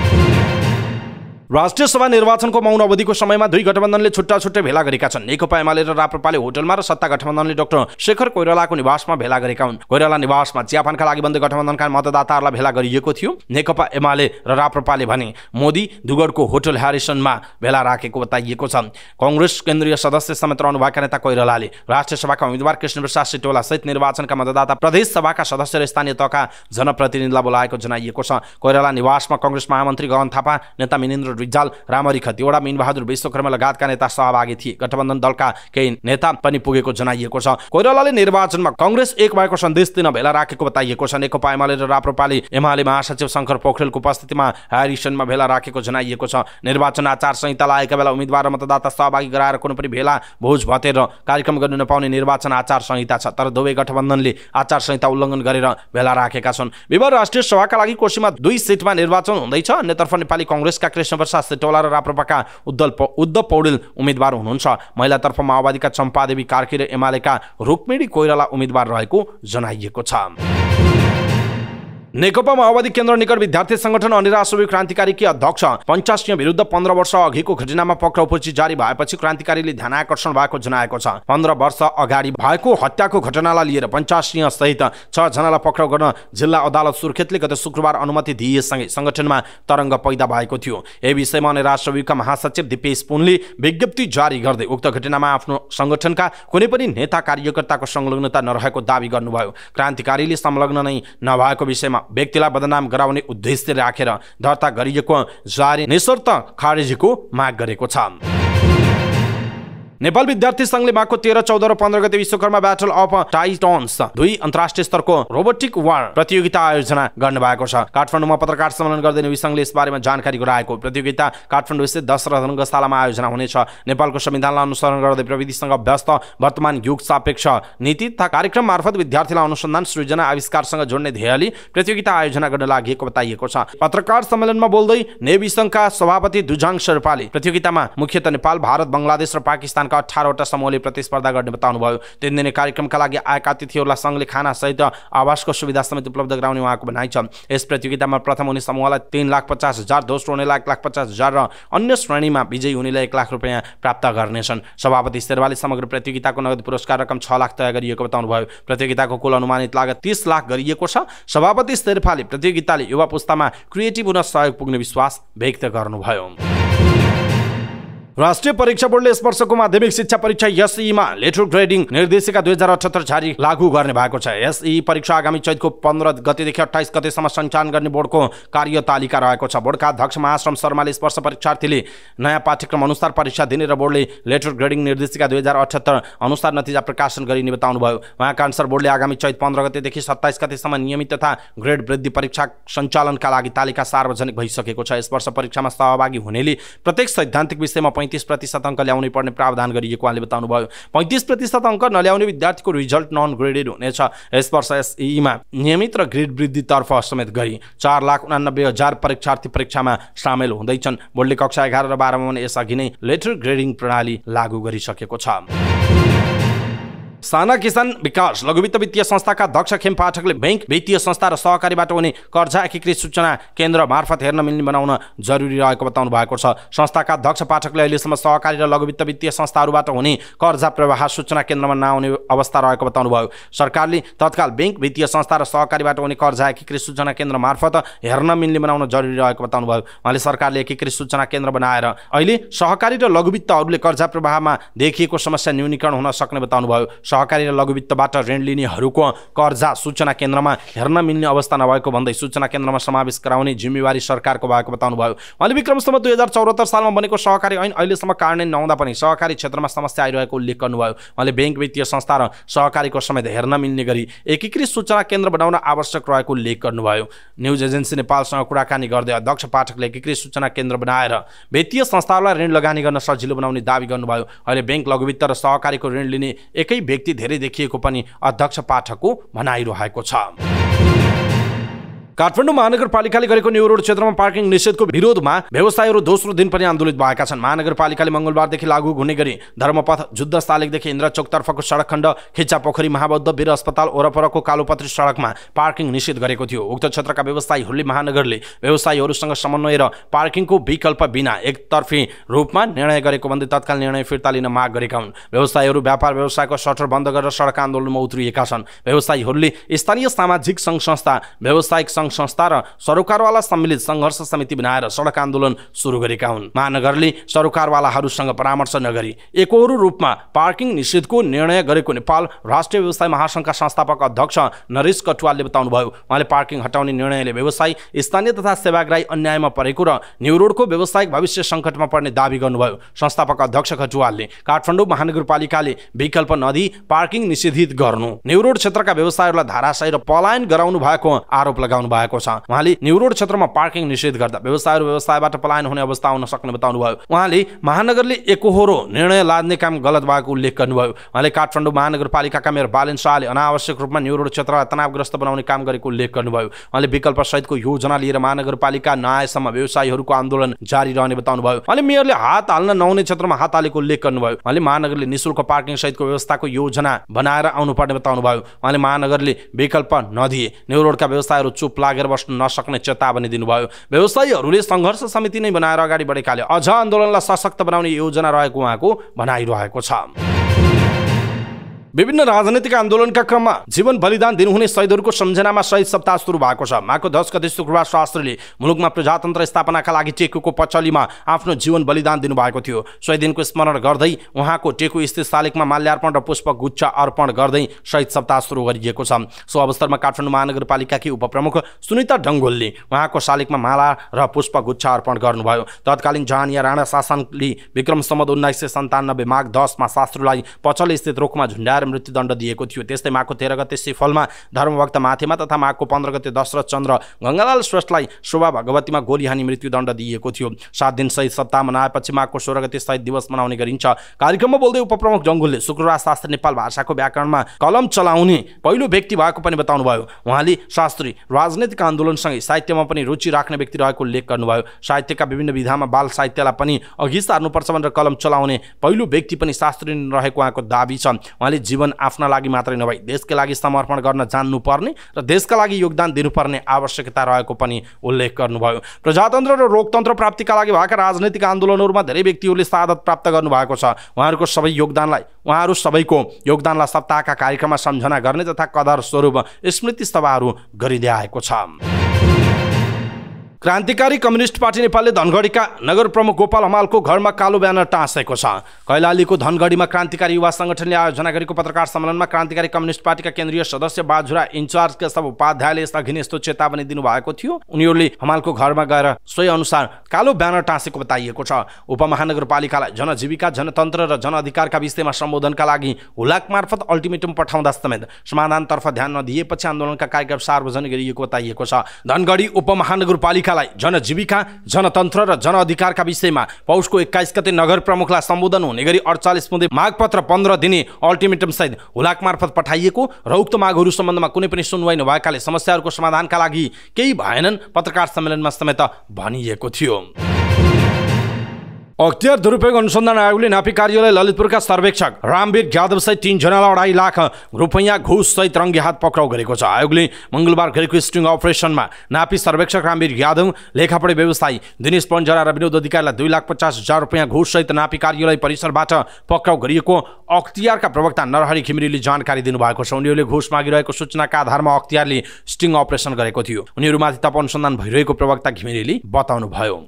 राष्ट्रिय सभा निर्वाचनको मौन अवधिको समयमा दुई गठबन्धनले छुट्टा छुट्टै भेला गरेका छन् नेकपा एमाले र राप्रपाले होटलमा र सत्ता गठबन्धनले डाक्टर शेखर कोइरालाको निवासमा भेला गरेका हुन् कोइराला निवासमा चियापानका लागि बन्द गठबन्धनका मतदाताहरूलाई भेला गरिएको थियो नेकपा एमाले र राप्रपाले भने मोदी दुगडको होटल ह्यारिसनमा भेला राखेको बताइएको छ कङ्ग्रेस केन्द्रीय सदस्य समेत रहनुभएका नेता कोइरालाले राष्ट्रिय सभाका उम्मेद्वार कृष्णप्रसाद सिटोला सहित निर्वाचनका मतदाता प्रदेश सभाका सदस्य र स्थानीय तहका जनप्रतिनिधिलाई बोलाएको जनाइएको छ कोइराला निवासमा कङ्ग्रेस महामन्त्री गगन थापा नेता मिनेन्द्र बहादुर रिजाल रामरी खतिवडा बहादुर विश्वकर्मा लगायतका नेता सहभागी थिए गठबन्धन दलका केही नेता पनि पुगेको जनाइएको छ कोइरालाले निर्वाचनमा कङ्ग्रेस एक भएको सन्देश दिन भेला राखेको बताइएको छ नेकपा एमाले र राप्रपाले एमाले महासचिव शङ्कर पोखरेलको उपस्थितिमा हारिसनमा भेला राखेको जनाइएको छ निर्वाचन आचार संहिता लागेका बेला उम्मेद्वार र मतदाता सहभागी गराएर कुनै पनि भेला भोज भतेर कार्यक्रम गर्नु नपाउने निर्वाचन आचार संहिता छ तर दुवै गठबन्धनले आचार संहिता उल्लङ्घन गरेर भेला राखेका छन् विवाह राष्ट्रिय सभाका लागि कोशीमा दुई सिटमा निर्वाचन हुँदैछ अन्यतर्फ नेपाली कङ्ग्रेसका कृष्ण वर्षा टोला र राप्रपाका उद्धव उद्धव पौडेल उम्मेद्वार हुनुहुन्छ महिलातर्फ माओवादीका चम्पादेवी कार्की र एमालेका रुक्मिणी कोइराला उम्मेद्वार रहेको जनाइएको छ नेकपा माओवादी केन्द्र निकट विद्यार्थी संगठन अनि क्रान्तिकारीकी अध्यक्ष पञ्चासिंह विरुद्ध पन्ध्र वर्ष अघिको घटनामा पक्राउ पुची जारी भएपछि क्रान्तिकारीले ध्यान आकर्षण भएको जनाएको छ पन्ध्र वर्ष अगाडि भएको हत्याको घटनालाई लिएर पञ्चासिंह सहित छ जनालाई पक्राउ गर्न जिल्ला अदालत सुर्खेतले गत शुक्रबार अनुमति दिएसँगै संगठनमा तरङ्ग पैदा भएको थियो यही विषयमा अनि महासचिव दिपेश पुनले विज्ञप्ति जारी गर्दै उक्त घटनामा आफ्नो संगठनका कुनै पनि नेता कार्यकर्ताको संलग्नता नरहेको दावी गर्नुभयो क्रान्तिकारीले संलग्न नै नभएको विषयमा व्यक्तिलाई बदनाम गराउने उद्देश्य राखेर दर्ता गरिएको जारी निशर्त खारेजीको माग गरेको छ नेपाल विद्यार्थी संघले माघको तेह्र चौध र पन्ध्र गते विश्वकर्मा ब्याटल अफ टाइटन्स दुई अन्तर्राष्ट्रिय स्तरको रोबोटिक वार प्रतियोगिता आयोजना गर्नु भएको छ काठमाडौँमा पत्रकार सम्मेलन गर्दै नेवी संघले यसबारेमा जानकारी गराएको प्रतियोगिता काठमाडौँ स्थित दस रङ्गशालामा आयोजना हुनेछ नेपालको संविधानलाई अनुसरण गर्दै प्रविधिसँग व्यस्त वर्तमान युग सापेक्ष नीति तथा कार्यक्रम मार्फत विद्यार्थीलाई अनुसन्धान सृजना आविष्कारसँग जोड्ने ध्येयले प्रतियोगिता आयोजना गर्न लागेको बताइएको छ पत्रकार सम्मेलनमा बोल्दै नेवी संघका सभापति दुजाङ शेर्पाले प्रतियोगितामा मुख्यत नेपाल भारत बङ्गलादेश र पाकिस्तान संस्थानका अठारवटा समूहले प्रतिस्पर्धा गर्ने बताउनुभयो तिन दिने कार्यक्रमका लागि आएका अतिथिहरूलाई सङ्घले खानासहित आवासको सुविधा समेत उपलब्ध गराउने उहाँको भनाइ छ यस प्रतियोगितामा प्रथम हुने समूहलाई तिन लाख पचास हजार दोस्रो हुनेलाई एक लाख पचास हजार र अन्य श्रेणीमा विजयी हुनेलाई एक लाख रुपियाँ प्राप्त गर्नेछन् सभापति शेरवाले समग्र प्रतियोगिताको नगद पुरस्कार रकम छ लाख तय गरिएको बताउनुभयो प्रतियोगिताको कुल अनुमानित लागत तिस लाख गरिएको छ सभापति शेर्पाले प्रतियोगिताले युवा पुस्तामा क्रिएटिभ हुन सहयोग पुग्ने विश्वास व्यक्त गर्नुभयो राष्ट्रिय परीक्षा बोर्डले यस वर्षको माध्यमिक शिक्षा परीक्षा एसईमा लेटर ग्रेडिङ निर्देशिका दुई हजार अठहत्तर जारी लागू गर्ने भएको छ एसई परीक्षा आगामी चैतको पन्ध्र गतिदेखि अठाइस गतेसम्म सञ्चालन गर्ने बोर्डको कार्यतालिका रहेको छ बोर्डका अध्यक्ष महाश्रम शर्माले यस वर्ष परीक्षार्थीले नयाँ पाठ्यक्रम अनुसार परीक्षा दिने र बोर्डले लेटर ग्रेडिङ निर्देशिका दुई हजार अठहत्तर अनुसार नतिजा प्रकाशन गरिने बताउनुभयो उहाँका अनुसार बोर्डले आगामी चैत पन्ध्र गतेदेखि सत्ताइस गतेसम्म नियमित तथा ग्रेड वृद्धि परीक्षा सञ्चालनका लागि तालिका सार्वजनिक भइसकेको छ यस वर्ष परीक्षामा सहभागी हुनेले प्रत्येक सैद्धान्तिक विषयमा पैँतिस प्रतिशत अङ्क ल्याउनै पर्ने प्रावधान गरिएको उहाँले बताउनुभयो पैँतिस प्रतिशत अङ्क नल्याउने विद्यार्थीको रिजल्ट नन ग्रेडेड हुनेछ यस वर्ष एसईमा e e नियमित र ग्रेड वृद्धितर्फ समेत गरी चार लाख उनानब्बे हजार परीक्षार्थी परीक्षामा सामेल हुँदैछन् बोर्डले कक्षा एघार र बाह्रमा भने यसअघि नै लेटर ग्रेडिङ प्रणाली लागू गरिसकेको छ साना किसान विकास लघुवित्त वित्तीय संस्थाका अध्यक्ष खेम पाठकले ब्याङ्क वित्तीय संस्था र सहकारीबाट हुने कर्जा एकीकृत सूचना केन्द्र मार्फत हेर्न मिल्ने बनाउन जरुरी रहेको बताउनु भएको छ संस्थाका अध्यक्ष पाठकले अहिलेसम्म सहकारी र लघुवित्त वित्तीय संस्थाहरूबाट हुने कर्जा प्रवाह सूचना केन्द्रमा नआउने अवस्था रहेको बताउनुभयो सरकारले तत्काल ब्याङ्क वित्तीय संस्था र सहकारीबाट हुने कर्जा एकीकृत सूचना केन्द्र मार्फत हेर्न मिल्ने बनाउन जरुरी रहेको बताउनु भयो उहाँले सरकारले एकीकृत सूचना केन्द्र बनाएर अहिले सहकारी र लघुवित्तहरूले कर्जा प्रवाहमा देखिएको समस्या न्यूनीकरण हुन सक्ने बताउनुभयो सहकारी र लघुवित्तबाट ऋण लिनेहरूको कर्जा सूचना केन्द्रमा हेर्न मिल्ने अवस्था नभएको भन्दै सूचना केन्द्रमा समावेश गराउने जिम्मेवारी सरकारको भएको बताउनुभयो उहाँले विक्रमसम्म दुई हजार चौहत्तर सालमा बनेको सहकारी ऐन अहिलेसम्म कार्यान्वयन नहुँदा पनि सहकारी क्षेत्रमा समस्या आइरहेको उल्लेख गर्नुभयो उहाँले ब्याङ्क वित्तीय संस्था र सहकारीको समेत हेर्न मिल्ने गरी एकीकृत सूचना केन्द्र बनाउन आवश्यक रहेको उल्लेख गर्नुभयो न्युज एजेन्सी नेपालसँग कुराकानी गर्दै अध्यक्ष पाठकले एकीकृत सूचना केन्द्र बनाएर वित्तीय संस्थाहरूलाई ऋण लगानी गर्न सजिलो बनाउने दावी गर्नुभयो अहिले ब्याङ्क लघुवित्त र सहकारीको ऋण लिने एकै व्यक्ति व्यक्ति धेरै देखिएको पनि अध्यक्ष पाठकको भनाइरहेको छ काठमाडौँ महानगरपालिकाले गरेको न्यू रोड क्षेत्रमा पार्किङ निषेधको विरोधमा व्यवसायहरू दोस्रो दिन पनि आन्दोलित भएका छन् महानगरपालिकाले मङ्गलबारदेखि लागू हुने गरी धर्मपथ जुद्ध सालेकदेखि इन्द्र चौकतर्फको सडक खण्ड खिच्चा पोखरी महाबद्ध वीर अस्पताल ओरपरको कालोपत्री सडकमा पार्किङ निषेध गरेको थियो उक्त क्षेत्रका व्यवसायीहरूले महानगरले व्यवसायीहरूसँग समन्वय र पार्किङको विकल्प बिना एकतर्फी रूपमा निर्णय गरेको भन्दै तत्काल निर्णय फिर्ता लिन माग गरेका हुन् व्यवसायीहरू व्यापार व्यवसायको सटर बन्द गरेर सडक आन्दोलनमा उत्रिएका छन् व्यवसायीहरूले स्थानीय सामाजिक सङ्घ संस्था व्यावसायिक सङ्घ संस्था र सरोकारवाला सम्मिलित सङ्घर्ष समिति बनाएर सडक आन्दोलन सुरु गरेका हुन् महानगरले सरोकारवालाहरूसँग परामर्श नगरी एकहोरो रूपमा पार्किङ निषेधको निर्णय गरेको नेपाल राष्ट्रिय व्यवसाय महासङ्घका संस्थापक अध्यक्ष नरेश कटुवालले बताउनुभयो उहाँले पार्किङ हटाउने निर्णयले व्यवसाय स्थानीय तथा सेवाग्राही अन्यायमा परेको र न्युरोडको रोडको व्यावसायिक भविष्य सङ्कटमा पर्ने दावी गर्नुभयो संस्थापक अध्यक्ष खटुवालले काठमाडौँ महानगरपालिकाले विकल्प नदी पार्किङ निषेधित गर्नु न्युरोड क्षेत्रका व्यवसायहरूलाई धाराशय र पलायन गराउनु भएको आरोप लगाउनु भएको छ उहाँले न्यु क्षेत्रमा पार्किङ निषेध गर्दा व्यवसायहरू व्यवसायबाट पलायन हुने अवस्था आउन सक्ने बताउनुभयो उहाँले महानगरले एकहोरो निर्णय लाद्ने काम गलत भएको उल्लेख गर्नुभयो उहाँले काठमाडौँ महानगरपालिकाका मेयर बालेन शाहले अनावश्यक रूपमा न्यु क्षेत्रलाई तनावग्रस्त बनाउने काम गरेको उल्लेख गर्नुभयो उहाँले विकल्प सहितको योजना लिएर महानगरपालिका नआएसम्म व्यवसायीहरूको आन्दोलन जारी रहने बताउनुभयो उहाँले मेयरले हात हाल्न नहुने क्षेत्रमा हात हालेको उल्लेख गर्नुभयो उहाँले महानगरले निशुल्क पार्किङ सहितको व्यवस्थाको योजना बनाएर आउनुपर्ने बताउनुभयो उहाँले महानगरले विकल्प नदिए न्यु व्यवसायहरू चुप लागेर बस्न नसक्ने चेतावनी दिनुभयो व्यवसायीहरूले सङ्घर्ष समिति नै बनाएर अगाडि बढेकाले अझ आन्दोलनलाई सशक्त बनाउने योजना रहेको उहाँको भनाइरहेको छ विभिन्न राजनैतिक आन्दोलनका क्रममा जीवन बलिदान दिनुहुने शहीदहरूको सम्झनामा शहीद सप्ताह सुरु भएको छ माको दस गते शुक्रबार शास्त्रीले मुलुकमा प्रजातन्त्र स्थापनाका लागि टेकुको पचलीमा आफ्नो जीवन बलिदान दिनुभएको थियो शहीद दिनको स्मरण गर्दै उहाँको टेकु स्थित शालिकमा माल्यार्पण र पुष्प गुच्छ अर्पण गर्दै शहीद सप्ताह सुरु गरिएको छ सो अवसरमा काठमाडौँ महानगरपालिकाकी उपप्रमुख सुनिता डङ्गोलले उहाँको शालिकमा माला र पुष्प पुष्पगुच्छ अर्पण गर्नुभयो तत्कालीन जहानिया राणा शासनले विक्रम सम्मत उन्नाइस सय सन्तानब्बे माघ दसमा शास्त्रुलाई पचल स्थित रुखमा झुन्ड्याएर बलात्कार मृत्युदण्ड दिएको थियो त्यस्तै माघको तेह्र गते सिफलमा धर्मभक्त माथेमा तथा माघको पन्ध्र गते दशरथ चन्द्र गङ्गालाल श्रेष्ठलाई शोभा भगवतीमा गोली हानी मृत्युदण्ड दिएको थियो सात दिन सहित सत्ता मनाएपछि माघको सोह्र गते सहित दिवस मनाउने गरिन्छ कार्यक्रममा बोल्दै उपप्रमुख जङ्गुलले शुक्रबार शास्त्री नेपाल भाषाको व्याकरणमा कलम चलाउने पहिलो व्यक्ति भएको पनि बताउनुभयो उहाँले शास्त्री राजनैतिक आन्दोलनसँगै साहित्यमा पनि रुचि राख्ने व्यक्ति रहेको उल्लेख गर्नुभयो साहित्यका विभिन्न विधामा बाल साहित्यलाई पनि अघि सार्नुपर्छ भनेर कलम चलाउने पहिलो व्यक्ति पनि शास्त्री रहेको उहाँको दावी छ उहाँले जीवन आफ्ना लागि मात्रै नभई देशका लागि समर्पण गर्न जान्नुपर्ने र देशका लागि योगदान दिनुपर्ने आवश्यकता रहेको पनि उल्लेख गर्नुभयो प्रजातन्त्र र लोकतन्त्र प्राप्तिका लागि भएका राजनैतिक आन्दोलनहरूमा धेरै व्यक्तिहरूले सादत प्राप्त गर्नुभएको छ उहाँहरूको सबै योगदानलाई उहाँहरू सबैको योगदानलाई सप्ताहका कार्यक्रममा सम्झना गर्ने तथा कदर स्वरूप स्मृति सभाहरू गरिँदै आएको छ क्रान्तिकारी कम्युनिस्ट पार्टी नेपालले धनगढीका नगर प्रमुख गोपाल हमालको घरमा कालो ब्यानर टाँसेको छ कैलालीको धनगढीमा क्रान्तिकारी युवा सङ्गठनले आयोजना गरेको पत्रकार सम्मेलनमा क्रान्तिकारी कम्युनिस्ट पार्टीका केन्द्रीय सदस्य बाजुरा इन्चार्जका सब उपाध्यायले यसलाई घिनेस्तो चेतावनी दिनुभएको थियो उनीहरूले हमालको घरमा गएर सोही अनुसार कालो ब्यानर टाँसेको बताइएको छ उपमहानगरपालिकालाई जनजीविका जनतन्त्र र जनअधिकारका विषयमा सम्बोधनका लागि हुलाक मार्फत अल्टिमेटम पठाउँदा समेत समाधानतर्फ ध्यान नदिएपछि आन्दोलनका कार्यक्रम सार्वजनिक गरिएको बताइएको छ धनगढी उपमहानगरपालिका जनतालाई जनजीविका जनतन्त्र र जनअधिकारका विषयमा पौषको एक्काइस गते नगर प्रमुखलाई सम्बोधन हुने गरी अडचालिस मुदे मागपत्र पन्ध्र दिने अल्टिमेटम सहित हुलाक मार्फत पठाइएको र उक्त मागहरू सम्बन्धमा कुनै पनि सुनवाई नभएकाले समस्याहरूको समाधानका लागि केही भएनन् पत्रकार सम्मेलनमा समेत भनिएको थियो अख्तियार दुरुपयोग अनुसन्धान आयोगले नापी कार्यालय ललितपुरका सर्वेक्षक रामवीर यादव यादवसहित तिनजनालाई अढाई लाख रुपैयाँ घुस सहित रङ्गे हात पक्राउ गरेको छ आयोगले मङ्गलबार गरेको स्ट्रिङ अपरेसनमा नापी सर्वेक्षक रामवीर यादव लेखापढी व्यवसायी दिनेश पन्जरा र विनोद अधिकारीलाई दुई लाख पचास हजार रुपियाँ घुस सहित नापी कार्यालय परिसरबाट पक्राउ गरिएको अख्तियारका प्रवक्ता नरहरि घिमिरेले जानकारी दिनुभएको छ उनीहरूले घुस मागिरहेको सूचनाका आधारमा अख्तियारले स्टिङ अपरेसन गरेको थियो उनीहरूमाथि तप अनुसन्धान भइरहेको प्रवक्ता घिमिरेले बताउनुभयो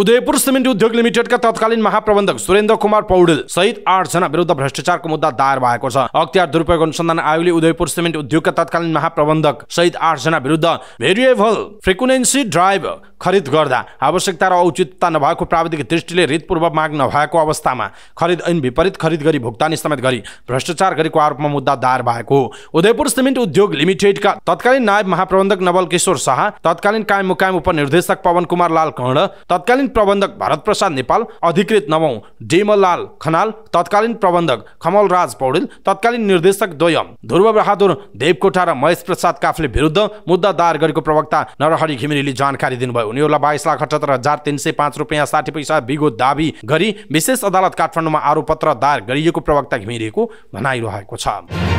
उदयपुर सिमेन्ट उद्योग लिमिटेडका तत्कालीन महाप्रबन्धक सुरेन्द्र कुमार पौडेल सहित आठजना विरुद्ध भ्रष्टाचारको मुद्दा दायर भएको छ अख्तियार दुरुपयोग अनुसन्धान आयोगले उदयपुर सिमेन्ट उद्योगका तत्कालीन महाप्रबन्धक सहित आठजना विरुद्ध भेरिएबल फ्रिक्वेन्सी ड्राइभ खरिद गर्दा आवश्यकता र औचित्यता नभएको प्राविधिक दृष्टिले हृतपूर्व माग नभएको अवस्थामा खरिद ऐन विपरीत खरिद गरी भुक्तानी समेत गरी भ्रष्टाचार गरेको आरोपमा मुद्दा दायर भएको उदयपुर सिमेन्ट उद्योग लिमिटेडका तत्कालीन नायब महाप्रबन्धक नवल किशोर शाह तत्कालीन कायम मुकायम उपनिर्देशक पवन कुमार लाल कर्ण तत्कालीन तत्कालीन प्रबन्धक प्रसाद नेपाल अधिकृत नवौं डेमलाल खनाल तत्कालीन प्रबन्धक खमलराज पौडेल तत्कालीन निर्देशक द्वयम ध्रुव बहादुर देवकोटा र महेश प्रसाद काफले विरुद्ध मुद्दा दायर गरेको प्रवक्ता नरहरि घिमिरेले जानकारी दिनुभयो उनीहरूलाई बाइस लाख अठहत्तर हजार तिन सय पाँच रुपियाँ साठी पैसा बिगो दावी गरी विशेष अदालत काठमाडौँमा आरोप पत्र दायर गरिएको प्रवक्ता घिमिरेको भनाइरहेको छ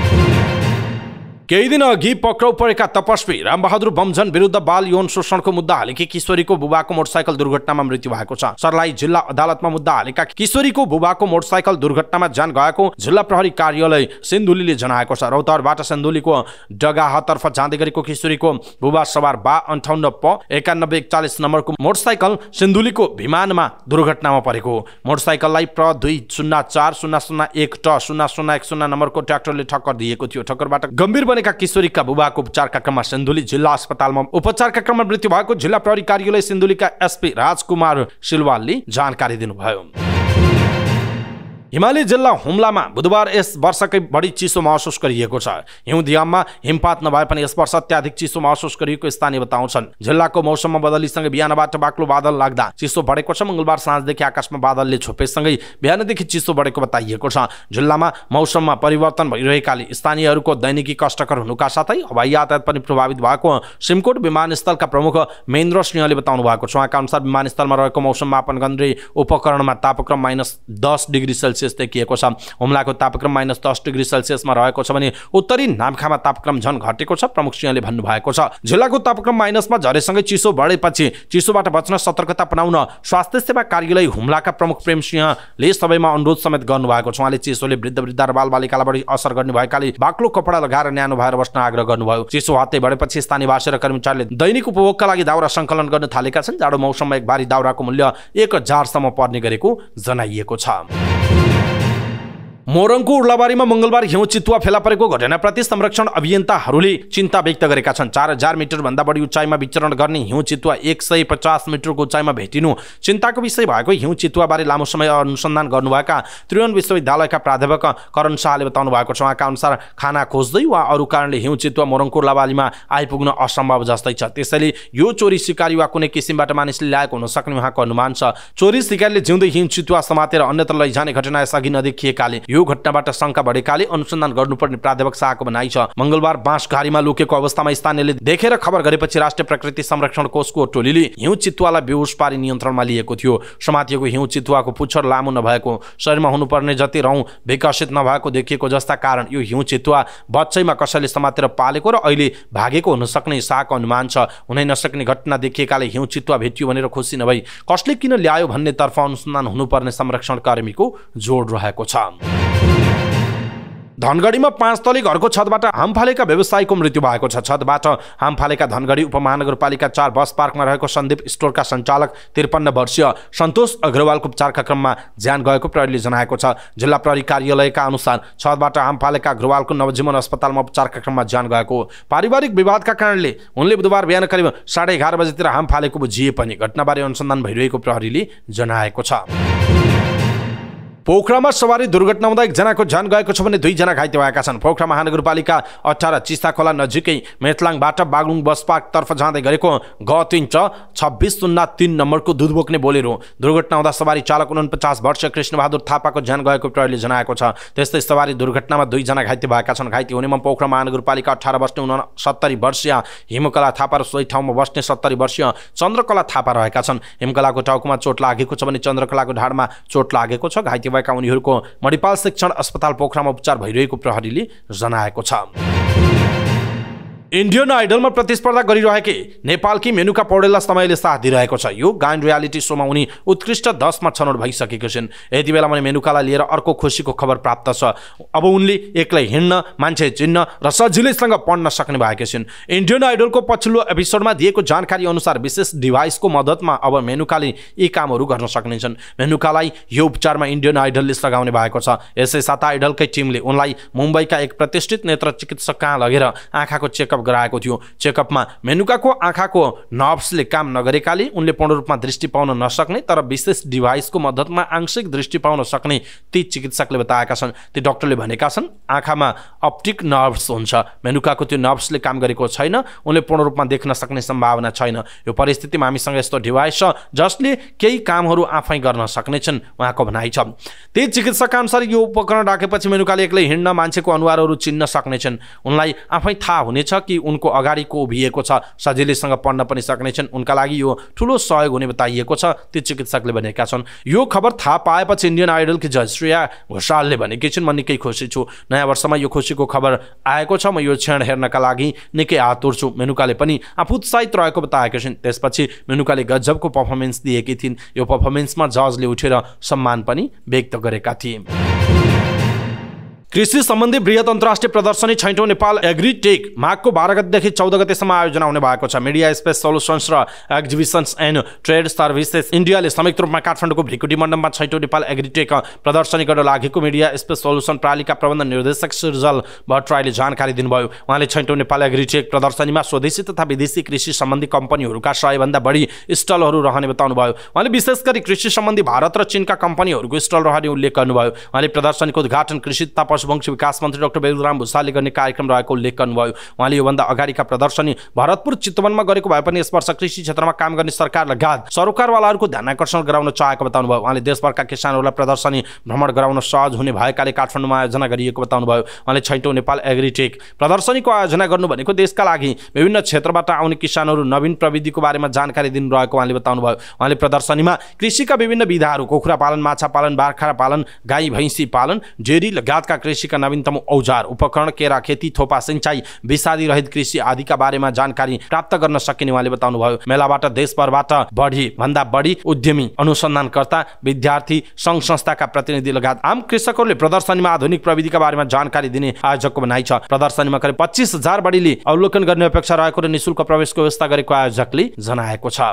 केही दिन अघि पक्राउ परेका तपस्वी रामबहादुर बमझन विरुद्ध बाल यौन शोषणको मुद्दा हालेकी किशोरीको बुबाको मोटरसाइकल दुर्घटनामा मृत्यु भएको छ सरलाई जिल्ला अदालतमा मुद्दा हालेका किशोरीको बुबाको मोटरसाइकल दुर्घटनामा ज्यान गएको जिल्ला प्रहरी कार्यालय सिन्धुलीले जनाएको छ रौतहरबाट सिन्धुलीको डगाहतर्फ जाँदै गरेको किशोरीको बुबा सवार बा अन्ठाउन्न प एकानब्बे एकचालिस नम्बरको मोटरसाइकल सिन्धुलीको विमानमा दुर्घटनामा परेको मोटरसाइकललाई प्र दुई शून्य चार शून्य शून्य एक ट शून्य शून्य एक शून्य नम्बरको ट्र्याक्टरले ठक्कर दिएको थियो ठक्करबाट गम्भीर बने परेका किशोरीका बुबाको उपचारका क्रममा सिन्धुली जिल्ला अस्पतालमा उपचारका क्रममा मृत्यु भएको जिल्ला प्रहरी कार्यालय सिन्धुलीका एसपी राजकुमार सिलवालले जानकारी दिनुभयो हिमाली जिल्ला हुम्लामा बुधबार यस वर्षकै बढी चिसो महसुस गरिएको छ हिउँदियाममा हिमपात नभए पनि यस वर्ष अत्याधिक चिसो महसुस गरिएको स्थानीय बताउँछन् जिल्लाको मौसममा बदलीसँगै बिहानबाट बाक्लो बादल लाग्दा चिसो बढेको छ मङ्गलबार साँझदेखि आकाशमा बादलले छोपेसँगै बिहानदेखि चिसो बढेको बताइएको छ जिल्लामा मौसममा परिवर्तन भइरहेकाले स्थानीयहरूको दैनिकी कष्टकर हुनुका साथै हवाई यातायात पनि प्रभावित भएको सिमकोट विमानस्थलका प्रमुख महेन्द्र सिंहले बताउनु भएको छ उहाँका अनुसार विमानस्थलमा रहेको मौसम मापन गर्ने उपकरणमा तापक्रम माइनस दस डिग्री सेल्सियस सेल्सियस देखिएको छ हुम्लाको तापक्रम माइनस दस डिग्री सेल्सियसमा रहेको छ भने उत्तरी नामखामा तापक्रम झन घटेको छ प्रमुख सिंहले भन्नुभएको छ झिल्लाको तापक्रम माइनसमा झरेसँगै चिसो बढेपछि चिसोबाट बच्न सतर्कता अपनाउन स्वास्थ्य सेवा कार्यालय हुम्लाका प्रमुख प्रेम सिंहले सबैमा अनुरोध समेत गर्नुभएको छ उहाँले चिसोले वृद्ध वृद्ध र बालबालिकालाई बढी असर गर्ने भएकाले बाक्लो कपडा लगाएर न्यानो भएर बस्न आग्रह गर्नुभयो चिसो हत्ते बढेपछि स्थानीय स्थानीयवासी र कर्मचारीले दैनिक उपभोगका लागि दाउरा सङ्कलन गर्न थालेका छन् जाडो मौसममा एक भारी दाउराको मूल्य एक हजारसम्म पर्ने गरेको जनाइएको छ मोरङको उर्लाबारीमा मङ्गलबार हिउँ चितुवा फेला परेको घटनाप्रति संरक्षण अभियन्ताहरूले चिन्ता व्यक्त गरेका छन् चार हजार मिटरभन्दा बढी उचाइमा विचरण गर्ने हिउँ चितुवा एक सय पचास मिटरको उचाइमा भेटिनु चिन्ताको विषय भएको हिउँ चितुवाबारे लामो समय अनुसन्धान गर्नुभएका त्रिवन विश्वविद्यालयका प्राध्यापक करण शाहले बताउनु भएको छ उहाँका अनुसार खाना खोज्दै वा अरू कारणले हिउँ चितुवा मोरङको उर्लाबारीमा आइपुग्न असम्भव जस्तै छ त्यसैले यो चोरी सिकारी वा कुनै किसिमबाट मानिसले ल्याएको हुन सक्ने उहाँको अनुमान छ चोरी सिकारीले जिउँदै हिउँ चितुवा समातेर अन्यत्र लैजाने घटना यसअघि नदेखिएकाले यो घटनाबाट शङ्का बढेकाले अनुसन्धान गर्नुपर्ने प्राध्यापक शाहको भनाइ छ मङ्गलबार बाँस घारीमा लुकेको अवस्थामा स्थानीयले देखेर खबर गरेपछि राष्ट्रिय प्रकृति संरक्षण कोषको टोलीले हिउँ चितुवालाई बेहोस पारी नियन्त्रणमा लिएको थियो समातिएको हिउँ चितुवाको पुच्छर लामो नभएको शरीरमा हुनुपर्ने जति रौँ विकसित नभएको देखिएको जस्ता कारण यो हिउँ चितुवा बच्चैमा कसैले समातेर पालेको र अहिले भागेको हुन सक्ने शाहको अनुमान छ हुनै नसक्ने घटना देखिएकाले हिउँ चितुवा भेटियो भनेर खुसी नभई कसले किन ल्यायो भन्नेतर्फ अनुसन्धान हुनुपर्ने संरक्षण कर्मीको जोड रहेको छ धनगढीमा पाँच तले घरको छतबाट हाम फालेका व्यवसायीको मृत्यु भएको छ छतबाट हाम फालेका धनगढी उपमहानगरपालिका चार बस पार्कमा रहेको सन्दीप स्टोरका सञ्चालक त्रिपन्न वर्षीय सन्तोष अग्रवालको उपचारका क्रममा ज्यान गएको प्रहरीले जनाएको छ जिल्ला प्रहरी कार्यालयका अनुसार छतबाट हाम फालेका अग्रवालको नवजीवन अस्पतालमा उपचारका क्रममा ज्यान गएको पारिवारिक विवादका कारणले उनले बुधबार बिहान करिब साढे एघार बजेतिर हाम फालेको बुझिए पनि घटनाबारे अनुसन्धान भइरहेको प्रहरीले जनाएको छ पोखरामा सवारी दुर्घटना हुँदा एकजनाको ज्यान गएको छ भने दुईजना घाइते भएका छन् पोखरा महानगरपालिका अठार खोला नजिकै मेथलाङबाट बागलुङ बस पार्कतर्फ जाँदै गरेको ग तिन छ छब्बिस शून्य तिन नम्बरको दुध बोक्ने बोलेर दुर्घटना हुँदा सवारी चालक उनपचास वर्ष कृष्णबहादुर थापाको ज्यान गएको प्रहरीले जनाएको छ त्यस्तै सवारी दुर्घटनामा दुईजना घाइते भएका छन् घाइते हुनेमा पोखरा महानगरपालिका अठार बस्ने उना सत्तरी वर्षीय हिमकला थापा र सोही ठाउँमा बस्ने सत्तरी वर्षीय चन्द्रकला थापा रहेका छन् हिमकलाको टाउकोमा चोट लागेको छ भने चन्द्रकलाको ढाडमा चोट लागेको छ घाइते भएका उनीहरूको मणिपाल शिक्षण अस्पताल पोखरामा उपचार भइरहेको प्रहरीले जनाएको छ इन्डियन आइडलमा प्रतिस्पर्धा गरिरहेकी नेपालकी मेनुका पौडेललाई समयले साथ दिइरहेको छ यो गायन रियालिटी सोमा उनी उत्कृष्ट दसमा छनौट भइसकेको छिन् यति बेला मैले मेनुकालाई लिएर अर्को खुसीको खबर प्राप्त छ अब उनले एक्लै हिँड्न मान्छे चिन्न र सजिलैसँग पढ्न सक्ने भएकी छिन् इन्डियन आइडलको पछिल्लो एपिसोडमा दिएको जानकारी अनुसार विशेष डिभाइसको मद्दतमा अब मेनुकाले यी कामहरू गर्न सक्नेछन् मेनुकालाई यो उपचारमा इन्डियन आइडलले लगाउने भएको छ यसै साता आइडलकै टिमले उनलाई मुम्बईका एक प्रतिष्ठित नेत्र चिकित्सक कहाँ लगेर आँखाको चेकअप गराएको थियो चेकअपमा मेनुकाको आँखाको नर्भ्सले काम नगरेकाले उनले पूर्ण रूपमा दृष्टि पाउन नसक्ने तर विशेष डिभाइसको मद्दतमा आंशिक दृष्टि पाउन सक्ने ती चिकित्सकले बताएका छन् ती डक्टरले भनेका छन् आँखामा अप्टिक नर्भ्स हुन्छ मेनुकाको त्यो नर्भ्सले काम गरेको छैन उनले पूर्ण रूपमा देख्न सक्ने सम्भावना छैन यो परिस्थितिमा हामीसँग यस्तो डिभाइस छ जसले केही कामहरू आफै गर्न सक्नेछन् उहाँको भनाइ छ त्यही चिकित्सकका अनुसार यो उपकरण राखेपछि मेनुकाले एक्लै हिँड्न मान्छेको अनुहारहरू चिन्न सक्नेछन् उनलाई आफै थाहा हुनेछ कि कि उनको अगाडिको उभिएको छ सजिलैसँग पढ्न पनि सक्नेछन् उनका लागि यो ठुलो सहयोग हुने बताइएको छ ती चिकित्सकले भनेका छन् यो खबर थाहा पाएपछि इन्डियन आइडलकी श्रेया घोषालले भनेकी छिन् म निकै खुसी छु नयाँ वर्षमा यो खुसीको खबर आएको छ म यो क्षण हेर्नका लागि निकै आतुर छु मेनुकाले पनि आफू उत्साहित रहेको बताएका छिन् त्यसपछि मेनुकाले गजबको पर्फर्मेन्स दिएकी थिइन् यो पर्फर्मेन्समा जजले उठेर सम्मान पनि व्यक्त गरेका थिए कृषि सम्बन्धी वृहत अन्तर्राष्ट्रिय प्रदर्शनी छैटौँ नेपाल एग्रिटेक माघको बाह्र गतिदेखि चौध गतिसम्म आयोजना हुने भएको छ मिडिया स्पेस सोल्युसन्स र एक्जिबिसन्स एन्ड ट्रेड सर्भिसेस इन्डियाले संयुक्त रूपमा काठमाडौँको भिकुटी मण्डपमा छैठौँ नेपाल एग्रिटेक प्रदर्शनी गर्न लागेको मिडिया स्पेस सोल्युसन प्रालीका प्रबन्ध निर्देशक सृजल भट्टराईले जानकारी दिनुभयो उहाँले छैटौँ नेपाल एग्रिटेक प्रदर्शनीमा स्वदेशी तथा विदेशी कृषि सम्बन्धी कम्पनीहरूका सयभन्दा बढी स्टलहरू रहने बताउनुभयो उहाँले विशेष गरी कृषि सम्बन्धी भारत र चिनका कम्पनीहरूको स्टल रहने उल्लेख गर्नुभयो उहाँले प्रदर्शनीको उद्घाटन कृषि तथा राजवंश विकास मन्त्री डाक्टर बेलुराम भुसालले गर्ने कार्यक्रम रहेको उल्लेख गर्नुभयो उहाँले योभन्दा अगाडिका प्रदर्शनी भरतपुर चितवनमा गरेको भए पनि यस वर्ष कृषि क्षेत्रमा काम गर्ने सरकार लगायत सरकारवालाहरूको ध्यान आकर्षण गराउन चाहेको बताउनुभयो उहाँले देशभरका किसानहरूलाई प्रदर्शनी भ्रमण गराउन सहज हुने भएकाले काठमाडौँमा आयोजना गरिएको बताउनुभयो उहाँले छैटौँ नेपाल एग्रिटेक प्रदर्शनीको आयोजना गर्नु भनेको देशका लागि विभिन्न क्षेत्रबाट आउने किसानहरू नवीन प्रविधिको बारेमा जानकारी दिनु रहेको उहाँले बताउनुभयो उहाँले प्रदर्शनीमा कृषिका विभिन्न विधाहरू कुखुरा पालन माछा पालन बाख्रा पालन गाई भैँसी पालन डेरी लगायतका कृषिका नवीनतम औजार उपकरण केरा खेती थोपा सिंचाइ विषादी रहित कृषि आदिका बारेमा जानकारी प्राप्त गर्न सकिने उहाँले बताउनुभयो मेलाबाट देशभरबाट बढी भन्दा बढी उद्यमी अनुसन्धानकर्ता विद्यार्थी सङ्घ संस्थाका प्रतिनिधि लगायत आम कृषकहरूले प्रदर्शनीमा आधुनिक प्रविधिका बारेमा जानकारी दिने आयोजकको भनाइ छ प्रदर्शनीमा करिब पच्चिस हजार बढीले अवलोकन गर्ने अपेक्षा रहेको र निशुल्क प्रवेशको व्यवस्था गरेको आयोजकले जनाएको छ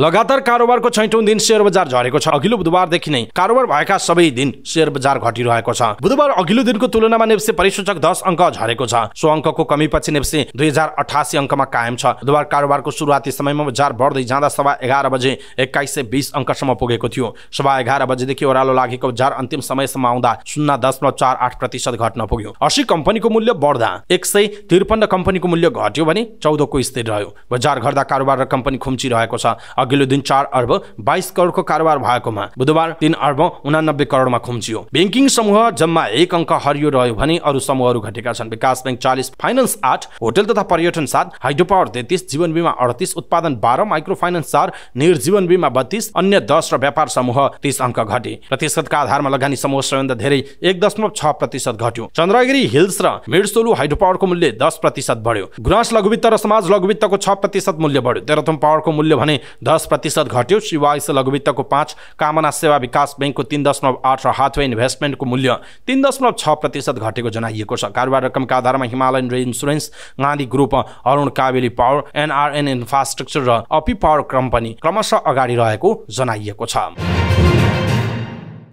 लगातार कारोबारको छैटौँ दिन सेयर बजार झरेको छ अघिल्लो बुधबारदेखि नै कारोबार भएका सबै दिन सेयर बजार घटिरहेको छ बुधबार अघिल्लो दिनको तुलनामा नेप्से परिसूचक दस अङ्क झरेको छ सो अङ्कको कमीपछि नेप्से दुई हजार अठासी अङ्कमा कायम छ बुधबार कारोबारको सुरुवाती समयमा बजार बढ्दै जाँदा सभा एघार बजे एक्काइस सय बिस अङ्कसम्म पुगेको थियो सभा एघार बजेदेखि ओह्रालो लागेको बजार अन्तिम समयसम्म आउँदा शून्य दशमलव चार आठ प्रतिशत घट्न पुग्यो असी कम्पनीको मूल्य बढ्दा एक सय त्रिपन्न कम्पनीको मूल्य घट्यो भने चौधको स्थिर रह्यो बजार घट्दा कारोबार र कम्पनी खुम्चिरहेको छ अघिल्लो दिन चार अर्ब बाइस करोडको कारोबार भएकोमा बुधबार तिन अर्ब उनानब्बे करोडमा खुम्चियो ब्याङ्किङ समूह जम्मा एक अङ्क हरियो रह्यो भने अरू समूहहरू घटेका छन् विकास ब्याङ्क चालिस फाइनेन्स आठ होटल तथा पर्यटन सात हाइड्रो पावर तेत्तिस जीवन बिमा अडतिस उत्पादन बाह्र माइक्रो फाइनेन्स चार निर्जीवन बिमा बत्तीस अन्य दस र व्यापार समूह तिस अङ्क घटे प्रतिशतका आधारमा लगानी समूह सबैभन्दा धेरै एक दशमलव छ प्रतिशत घट्यो चन्द्रगिरी हिल्स र मिर्सोलु हाइड्रो पावरको मूल्य दस प्रतिशत बढ्यो गुराँस लघुवित्त र समाज लघुवित्तको छ प्रतिशत मूल्य बढ्यो तेह्रथम पावरको मूल्य भने दस प्रतिशत घट्यो शिवायुष लघुवित्तको पाँच कामना सेवा विकास ब्याङ्कको तिन दशमलव आठ र हाथवे इन्भेस्टमेन्टको मूल्य तिन दशमलव छ प्रतिशत घटेको जनाइएको छ कारोबार रकमका आधारमा Himalayan Re Insurance Gandhi Group Arun Kabeli Power NRN Infrastructure र अपी पावर कम्पनी क्रमशः अगाडि रहेको जनाइएको छ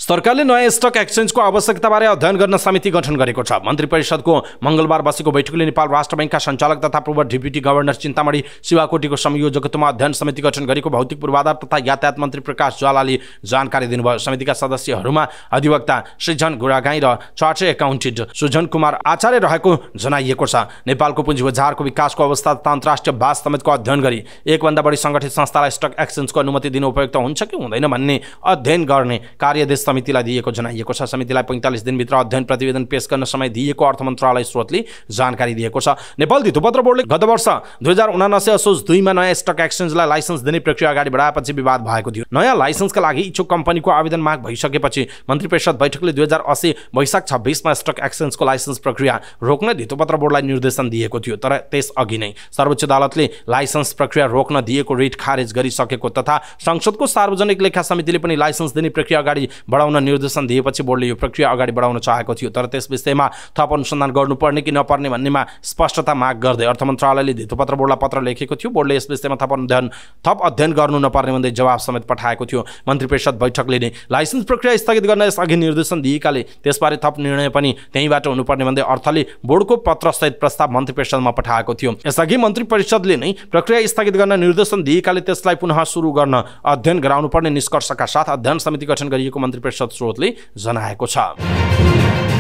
सरकारले नयाँ स्टक एक्सचेन्जको आवश्यकताबारे अध्ययन गर्न समिति गठन गरेको छ मन्त्री परिषदको मङ्गलबार बसेको बैठकले नेपाल राष्ट्र ब्याङ्कका सञ्चालक तथा पूर्व डिप्युटी गभर्नर चिन्तामणी शिवाकोटीको संयोजकत्वमा अध्ययन समिति गठन गरेको भौतिक पूर्वाधार तथा यातायात मन्त्री प्रकाश ज्वालाले जानकारी दिनुभयो समितिका सदस्यहरूमा अधिवक्ता सृजन गुरागाई र चार्टर एकाउन्टेन्ट सुजन कुमार आचार्य रहेको जनाइएको छ नेपालको पुँजी बजारको विकासको अवस्था तथा अन्तर्राष्ट्रिय बास समेतको अध्ययन गरी एकभन्दा बढी सङ्गठित संस्थालाई स्टक एक्सचेन्जको अनुमति दिनु उपयुक्त हुन्छ कि हुँदैन भन्ने अध्ययन गर्ने कार्यदेश समितिलाई दिएको जनाइएको छ समितिलाई पैँतालिस दिनभित्र अध्ययन प्रतिवेदन पेश गर्न समय दिएको अर्थ मन्त्रालय स्रोतले जानकारी दिएको छ नेपाल धितुपत्र बोर्डले गत वर्ष दुई हजार उनासी असोज दुईमा नयाँ स्टक एक्सचेन्जलाई लाइसेन्स दिने प्रक्रिया अगाडि बढाएपछि विवाद भएको थियो नयाँ लाइसेन्सका लागि इच्छुक कम्पनीको आवेदन माग भइसकेपछि मन्त्री परिषद बैठकले दुई हजार असी वैशाख छब्बिसमा स्टक एक्सचेन्जको लाइसेन्स प्रक्रिया रोक्न धितुपत्र बोर्डलाई निर्देशन दिएको थियो तर त्यसअघि नै सर्वोच्च अदालतले लाइसेन्स प्रक्रिया रोक्न दिएको रिट खारेज गरिसकेको तथा संसदको सार्वजनिक लेखा समितिले पनि लाइसेन्स दिने प्रक्रिया अगाडि बढाउन बढाउन निर्देशन दिएपछि बोर्डले यो प्रक्रिया अगाडि बढाउन चाहेको थियो तर त्यस विषयमा थप अनुसन्धान गर्नुपर्ने कि नपर्ने भन्नेमा स्पष्टता माग गर्दै अर्थ मन्त्रालयले धितोपत्र बोर्डलाई पत्र लेखेको थियो बोर्डले यस विषयमा थप अध्ययन थप अध्ययन गर्नु नपर्ने भन्दै जवाब समेत पठाएको थियो मन्त्री परिषद बैठकले नै लाइसेन्स प्रक्रिया स्थगित गर्न यसअघि निर्देशन दिएकाले त्यसबारे थप निर्णय पनि त्यहीँबाट हुनुपर्ने भन्दै अर्थले बोर्डको पत्रसहित प्रस्ताव मन्त्री परिषदमा पठाएको थियो यसअघि मन्त्री परिषदले नै प्रक्रिया स्थगित गर्न निर्देशन दिएकाले त्यसलाई पुनः सुरु गर्न अध्ययन गराउनुपर्ने निष्कर्षका साथ अध्ययन समिति गठन गरिएको मन्त्री परिषद स्रोतले जनाएको छ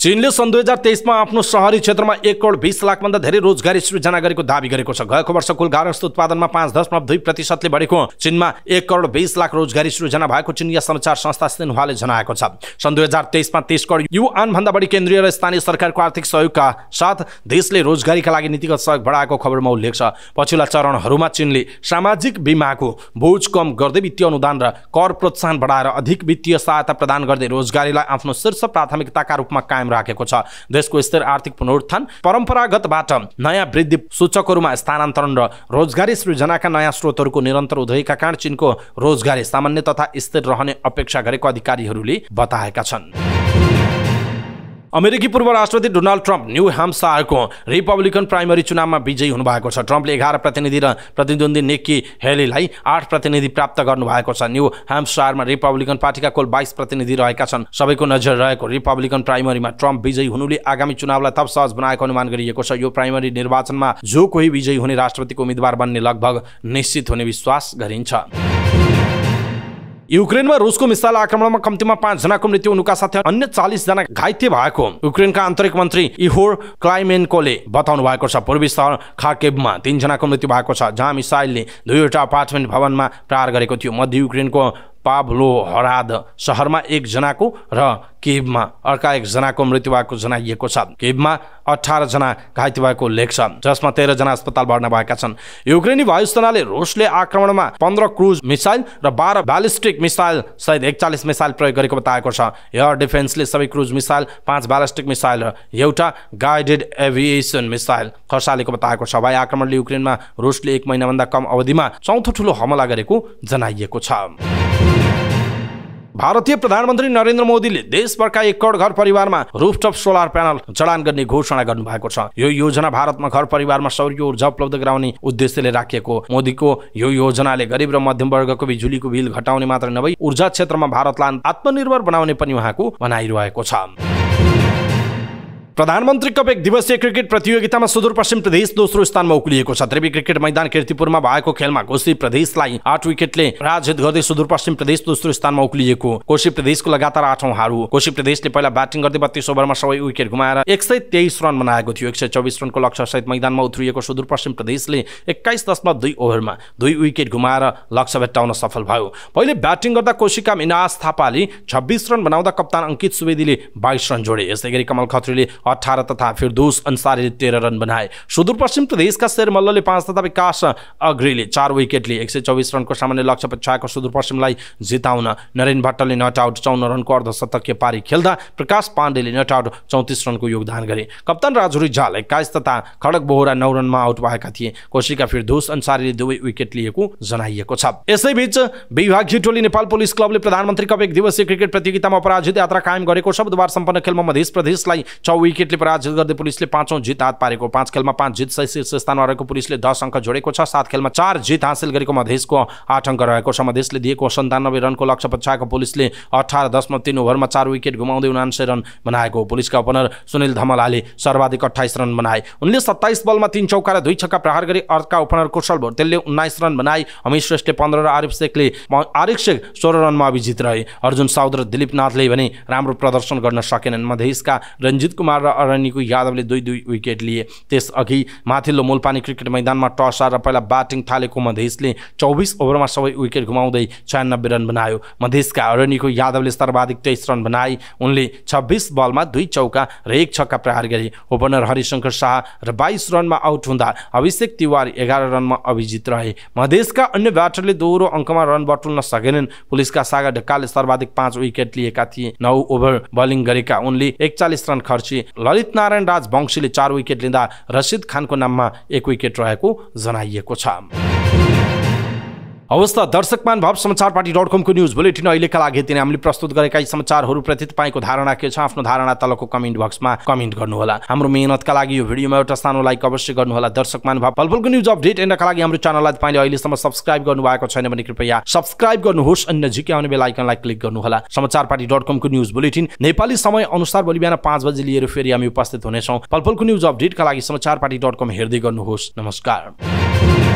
चीनले सन् दुई हजार तेइसमा आफ्नो सहरी क्षेत्रमा एक करोड बिस लाखभन्दा धेरै रोजगारी सृजना गरेको दावी गरेको छ गएको वर्ष कुल गारस्थ उत्पादनमा पाँच दशमलव दुई प्रतिशतले बढेको चीनमा एक करोड बिस लाख रोजगारी सृजना भएको चिनिया समाचार संस्था सिन्हाले जनाएको छ सन् दुई हजार तेइसमा तेस करोड भन्दा बढी केन्द्रीय र स्थानीय सरकारको आर्थिक सहयोगका साथ देशले रोजगारीका लागि नीतिगत सहयोग बढाएको खबरमा उल्लेख छ पछिल्ला चरणहरूमा चीनले सामाजिक बिमाको बोझ कम गर्दै वित्तीय अनुदान र कर प्रोत्साहन बढाएर अधिक वित्तीय सहायता प्रदान गर्दै रोजगारीलाई आफ्नो शीर्ष प्राथमिकताका रूपमा कायम कायम राखेको छ देशको स्थिर आर्थिक पुनरुत्थान परम्परागतबाट नयाँ वृद्धि सूचकहरूमा स्थानान्तरण र रोजगारी सृजनाका नयाँ स्रोतहरूको निरन्तर उदयका कारण चिनको रोजगारी सामान्य तथा स्थिर रहने अपेक्षा गरेको अधिकारीहरूले बताएका छन् अमेरिकी पूर्व राष्ट्रपति डोनाल्ड ट्रम्प न्यू ह्याम्पसायरको रिपब्लिकन प्राइमरी चुनावमा विजयी हुनुभएको छ ट्रम्पले एघार प्रतिनिधि र प्रतिद्वन्दी निक्की हेलीलाई आठ प्रतिनिधि प्राप्त गर्नुभएको छ न्यू ह्याम्पसायरमा रिपब्लिकन पार्टीका कुल बाइस प्रतिनिधि रहेका छन् सबैको नजर रहेको रिपब्लिकन प्राइमरीमा ट्रम्प विजयी हुनुले आगामी चुनावलाई थप सहज बनाएको अनुमान गरिएको छ यो प्राइमरी निर्वाचनमा जो कोही विजयी हुने राष्ट्रपतिको उम्मेद्वार बन्ने लगभग निश्चित हुने विश्वास गरिन्छ युक्रेनमा रुसको मिसाइल आक्रमणमा कम्तीमा पाँचजनाको मृत्यु हुनुका साथै अन्य चालिसजना घाइते भएको युक्रेनका आन्तरिक मन्त्री इहोर क्लाइमेन्कोले बताउनु भएको छ पूर्वी सहर खाकेबमा तिनजनाको मृत्यु भएको छ जहाँ मिसाइलले दुईवटा अपार्टमेन्ट भवनमा प्रहार गरेको थियो मध्य युक्रेनको पाब्लो हराद सहरमा एकजनाको र केबमा अर्का एकजनाको मृत्यु भएको जनाइएको छ केबमा जना घाइते भएको लेख छ जसमा तेह्रजना अस्पताल भर्ना भएका छन् युक्रेनी वायुसेनाले रुसले आक्रमणमा पन्ध्र क्रुज मिसाइल र बाह्र ब्यालिस्टिक मिसाइल सहित एकचालिस मिसाइल प्रयोग गरेको बताएको छ एयर डिफेन्सले सबै क्रुज मिसाइल पाँच ब्यालिस्टिक मिसाइल र एउटा गाइडेड एभिएसन मिसाइल खसालेको बताएको छ वायु आक्रमणले युक्रेनमा रुसले एक महिनाभन्दा कम अवधिमा चौथो ठुलो हमला गरेको जनाइएको छ भारतीय प्रधानमन्त्री नरेन्द्र मोदीले देशभरका एक करोड घर परिवारमा रुफटप सोलर प्यानल जडान गर्ने घोषणा गर्नु भएको छ यो योजना भारतमा घर परिवारमा सौर्य ऊर्जा उपलब्ध गराउने उद्देश्यले राखिएको मोदीको यो योजनाले गरिब र मध्यम वर्गको बिजुलीको बिल घटाउने मात्र नभई ऊर्जा क्षेत्रमा भारतलाई आत्मनिर्भर बनाउने पनि उहाँको भनाइरहेको छ प्रधानमन्त्री कप एक दिवसीय क्रिकेट प्रतियोगितामा सुदूरपश्चिम प्रदेश दोस्रो स्थानमा उक्लिएको छ त्रिवी क्रिकेट मैदान किर्तिपुरमा भएको खेलमा कोशी प्रदेशलाई आठ विकेटले पराजित गर्दै सुदूरपश्चिम प्रदेश दोस्रो स्थानमा उक्लिएको कोशी प्रदेशको लगातार आठौँ हो कोशी प्रदेशले पहिला ब्याटिङ गर्दै बत्तीस ओभरमा सबै विकेट गुमाएर एक सय तेइस रन बनाएको थियो एक सय चौबिस रनको सहित मैदानमा उत्रिएको सुदूरपश्चिम प्रदेशले एक्काइस दशमलव दुई ओभरमा दुई विकेट गुमाएर लक्ष्य भेट्टाउन सफल भयो पहिले ब्याटिङ गर्दा कोशीका मिनास थापाले छब्बिस रन बनाउँदा कप्तान अङ्कित सुवेदीले बाइस रन जोडे यसै गरी कमल खत्रीले अठार तथा फिरदोस अन्सारीले तेह्र रन बनाए सुदूरपश्चिम प्रदेशका शेर मल्लले पाँच तथा विकास अग्रीले चार विकेटले एक सय चौबिस रनको सामान्य लक्ष्य पछ्याएको सुदूरपश्चिमलाई जिताउन नरेन भट्टले नट आउट चौन्न रनको अर्धशतकीय पारी खेल्दा प्रकाश पाण्डेले नट आउट चौतिस रनको योगदान गरे कप्तान राजुरी रिजाल एक्काइस तथा खडक बोहरा नौ रनमा आउट भएका थिए कोशीका फिरदोस अन्सारीले दुवै विकेट लिएको जनाइएको छ यसैबीच विभागीय टोली नेपाल पुलिस क्लबले प्रधानमन्त्री कप एक दिवसीय क्रिकेट प्रतियोगितामा अपराजित यात्रा कायम गरेको छ बुधबार सम्पन्न खेलमा मध्य प्रदेशलाई चौ विकेटले पराजित गर्दै पुलिसले पाँचौँ जित हात पारेको पाँच खेलमा पाँच जित जितसहित शीर्ष स्थानमा रहेको पुलिसले दस अङ्क जोडेको छ सात खेलमा चार जित हासिल गरेको मधेसको आठ अङ्क रहेको छ मधेसले दिएको सन्तानब्बे रनको लक्ष्य पछ्याएको पुलिसले अठार दशमलव तिन ओभरमा चार विकेट गुमाउँदै उनान्सय रन बनाएको पुलिसका ओपनर सुनिल धमलाले सर्वाधिक अठाइस रन बनाए उनले सत्ताइस बलमा तिन चौका र दुई छक्का प्रहार गरी अर्का ओपनर कुशल भोटेलले उन्नाइस रन बनाए अमित श्रेष्ठले पन्ध्र र आरिफ शेखले आरिफ शेख सोह्र रनमा अभिजित रहे अर्जुन साउद र दिलीपनाथले भने राम्रो प्रदर्शन गर्न सकेनन् मधेसका रञ्जित कुमार कुमार र अरणीको यादवले दुई दुई विकेट लिए त्यसअघि माथिल्लो मोलपानी क्रिकेट मैदानमा टस हारेर पहिला ब्याटिङ थालेको मधेसले चौबिस ओभरमा सबै विकेट गुमाउँदै छयानब्बे रन बनायो मधेसका अरणीको यादवले सर्वाधिक तेइस रन बनाए उनले छब्बिस बलमा दुई चौका र एक छक्का प्रहार गरे ओपनर हरिशङ्कर शाह र बाइस रनमा आउट हुँदा अभिषेक तिवारी एघार रनमा अभिजित रहे मधेसका अन्य ब्याटरले दोहोरो अङ्कमा रन बटुल्न सकेनन् पुलिसका सागर ढकालले सर्वाधिक पाँच विकेट लिएका थिए नौ ओभर बलिङ गरेका उनले एकचालिस रन खर्चिए ललित नारायण राज वंशीले चार विकेट लिँदा रसिद खानको नाममा एक विकेट रहेको जनाइएको छ हवस् त दर्शक भव समाचार पार्टी डट कमको न्युज बुलेटिन अहिलेका लागि यति नै हामीले प्रस्तुत गरेका यी समाचारहरूप्रति तपाईँको धारणा के छ आफ्नो धारणा तलको कमेन्ट बक्समा कमेन्ट गर्नुहोला हाम्रो मेहनतका लागि यो भिडियोमा एउटा सानो लाइक अवश्य गर्नुहोला दर्शक भाव पलपलको न्युज अपडेट हेर्नका लागि हाम्रो च्यानललाई तपाईँले अहिलेसम्म सब्सक्राइब गर्नुभएको छैन भने कृपया सब्सक्राइब गर्नुहोस् अनि नजिकै आउने बेला आइकनलाई क्लिक गर्नुहोला समाचार पार्टी डट कमको न्युज बुलेटिन नेपाली समय अनुसार भोलि बिहान पाँच बजी लिएर फेरि हामी उपस्थित हुनेछौँ पलपलको न्युज अपडेटका लागि समाचार पार्टी डट कम हेर्दै गर्नुहोस् नमस्कार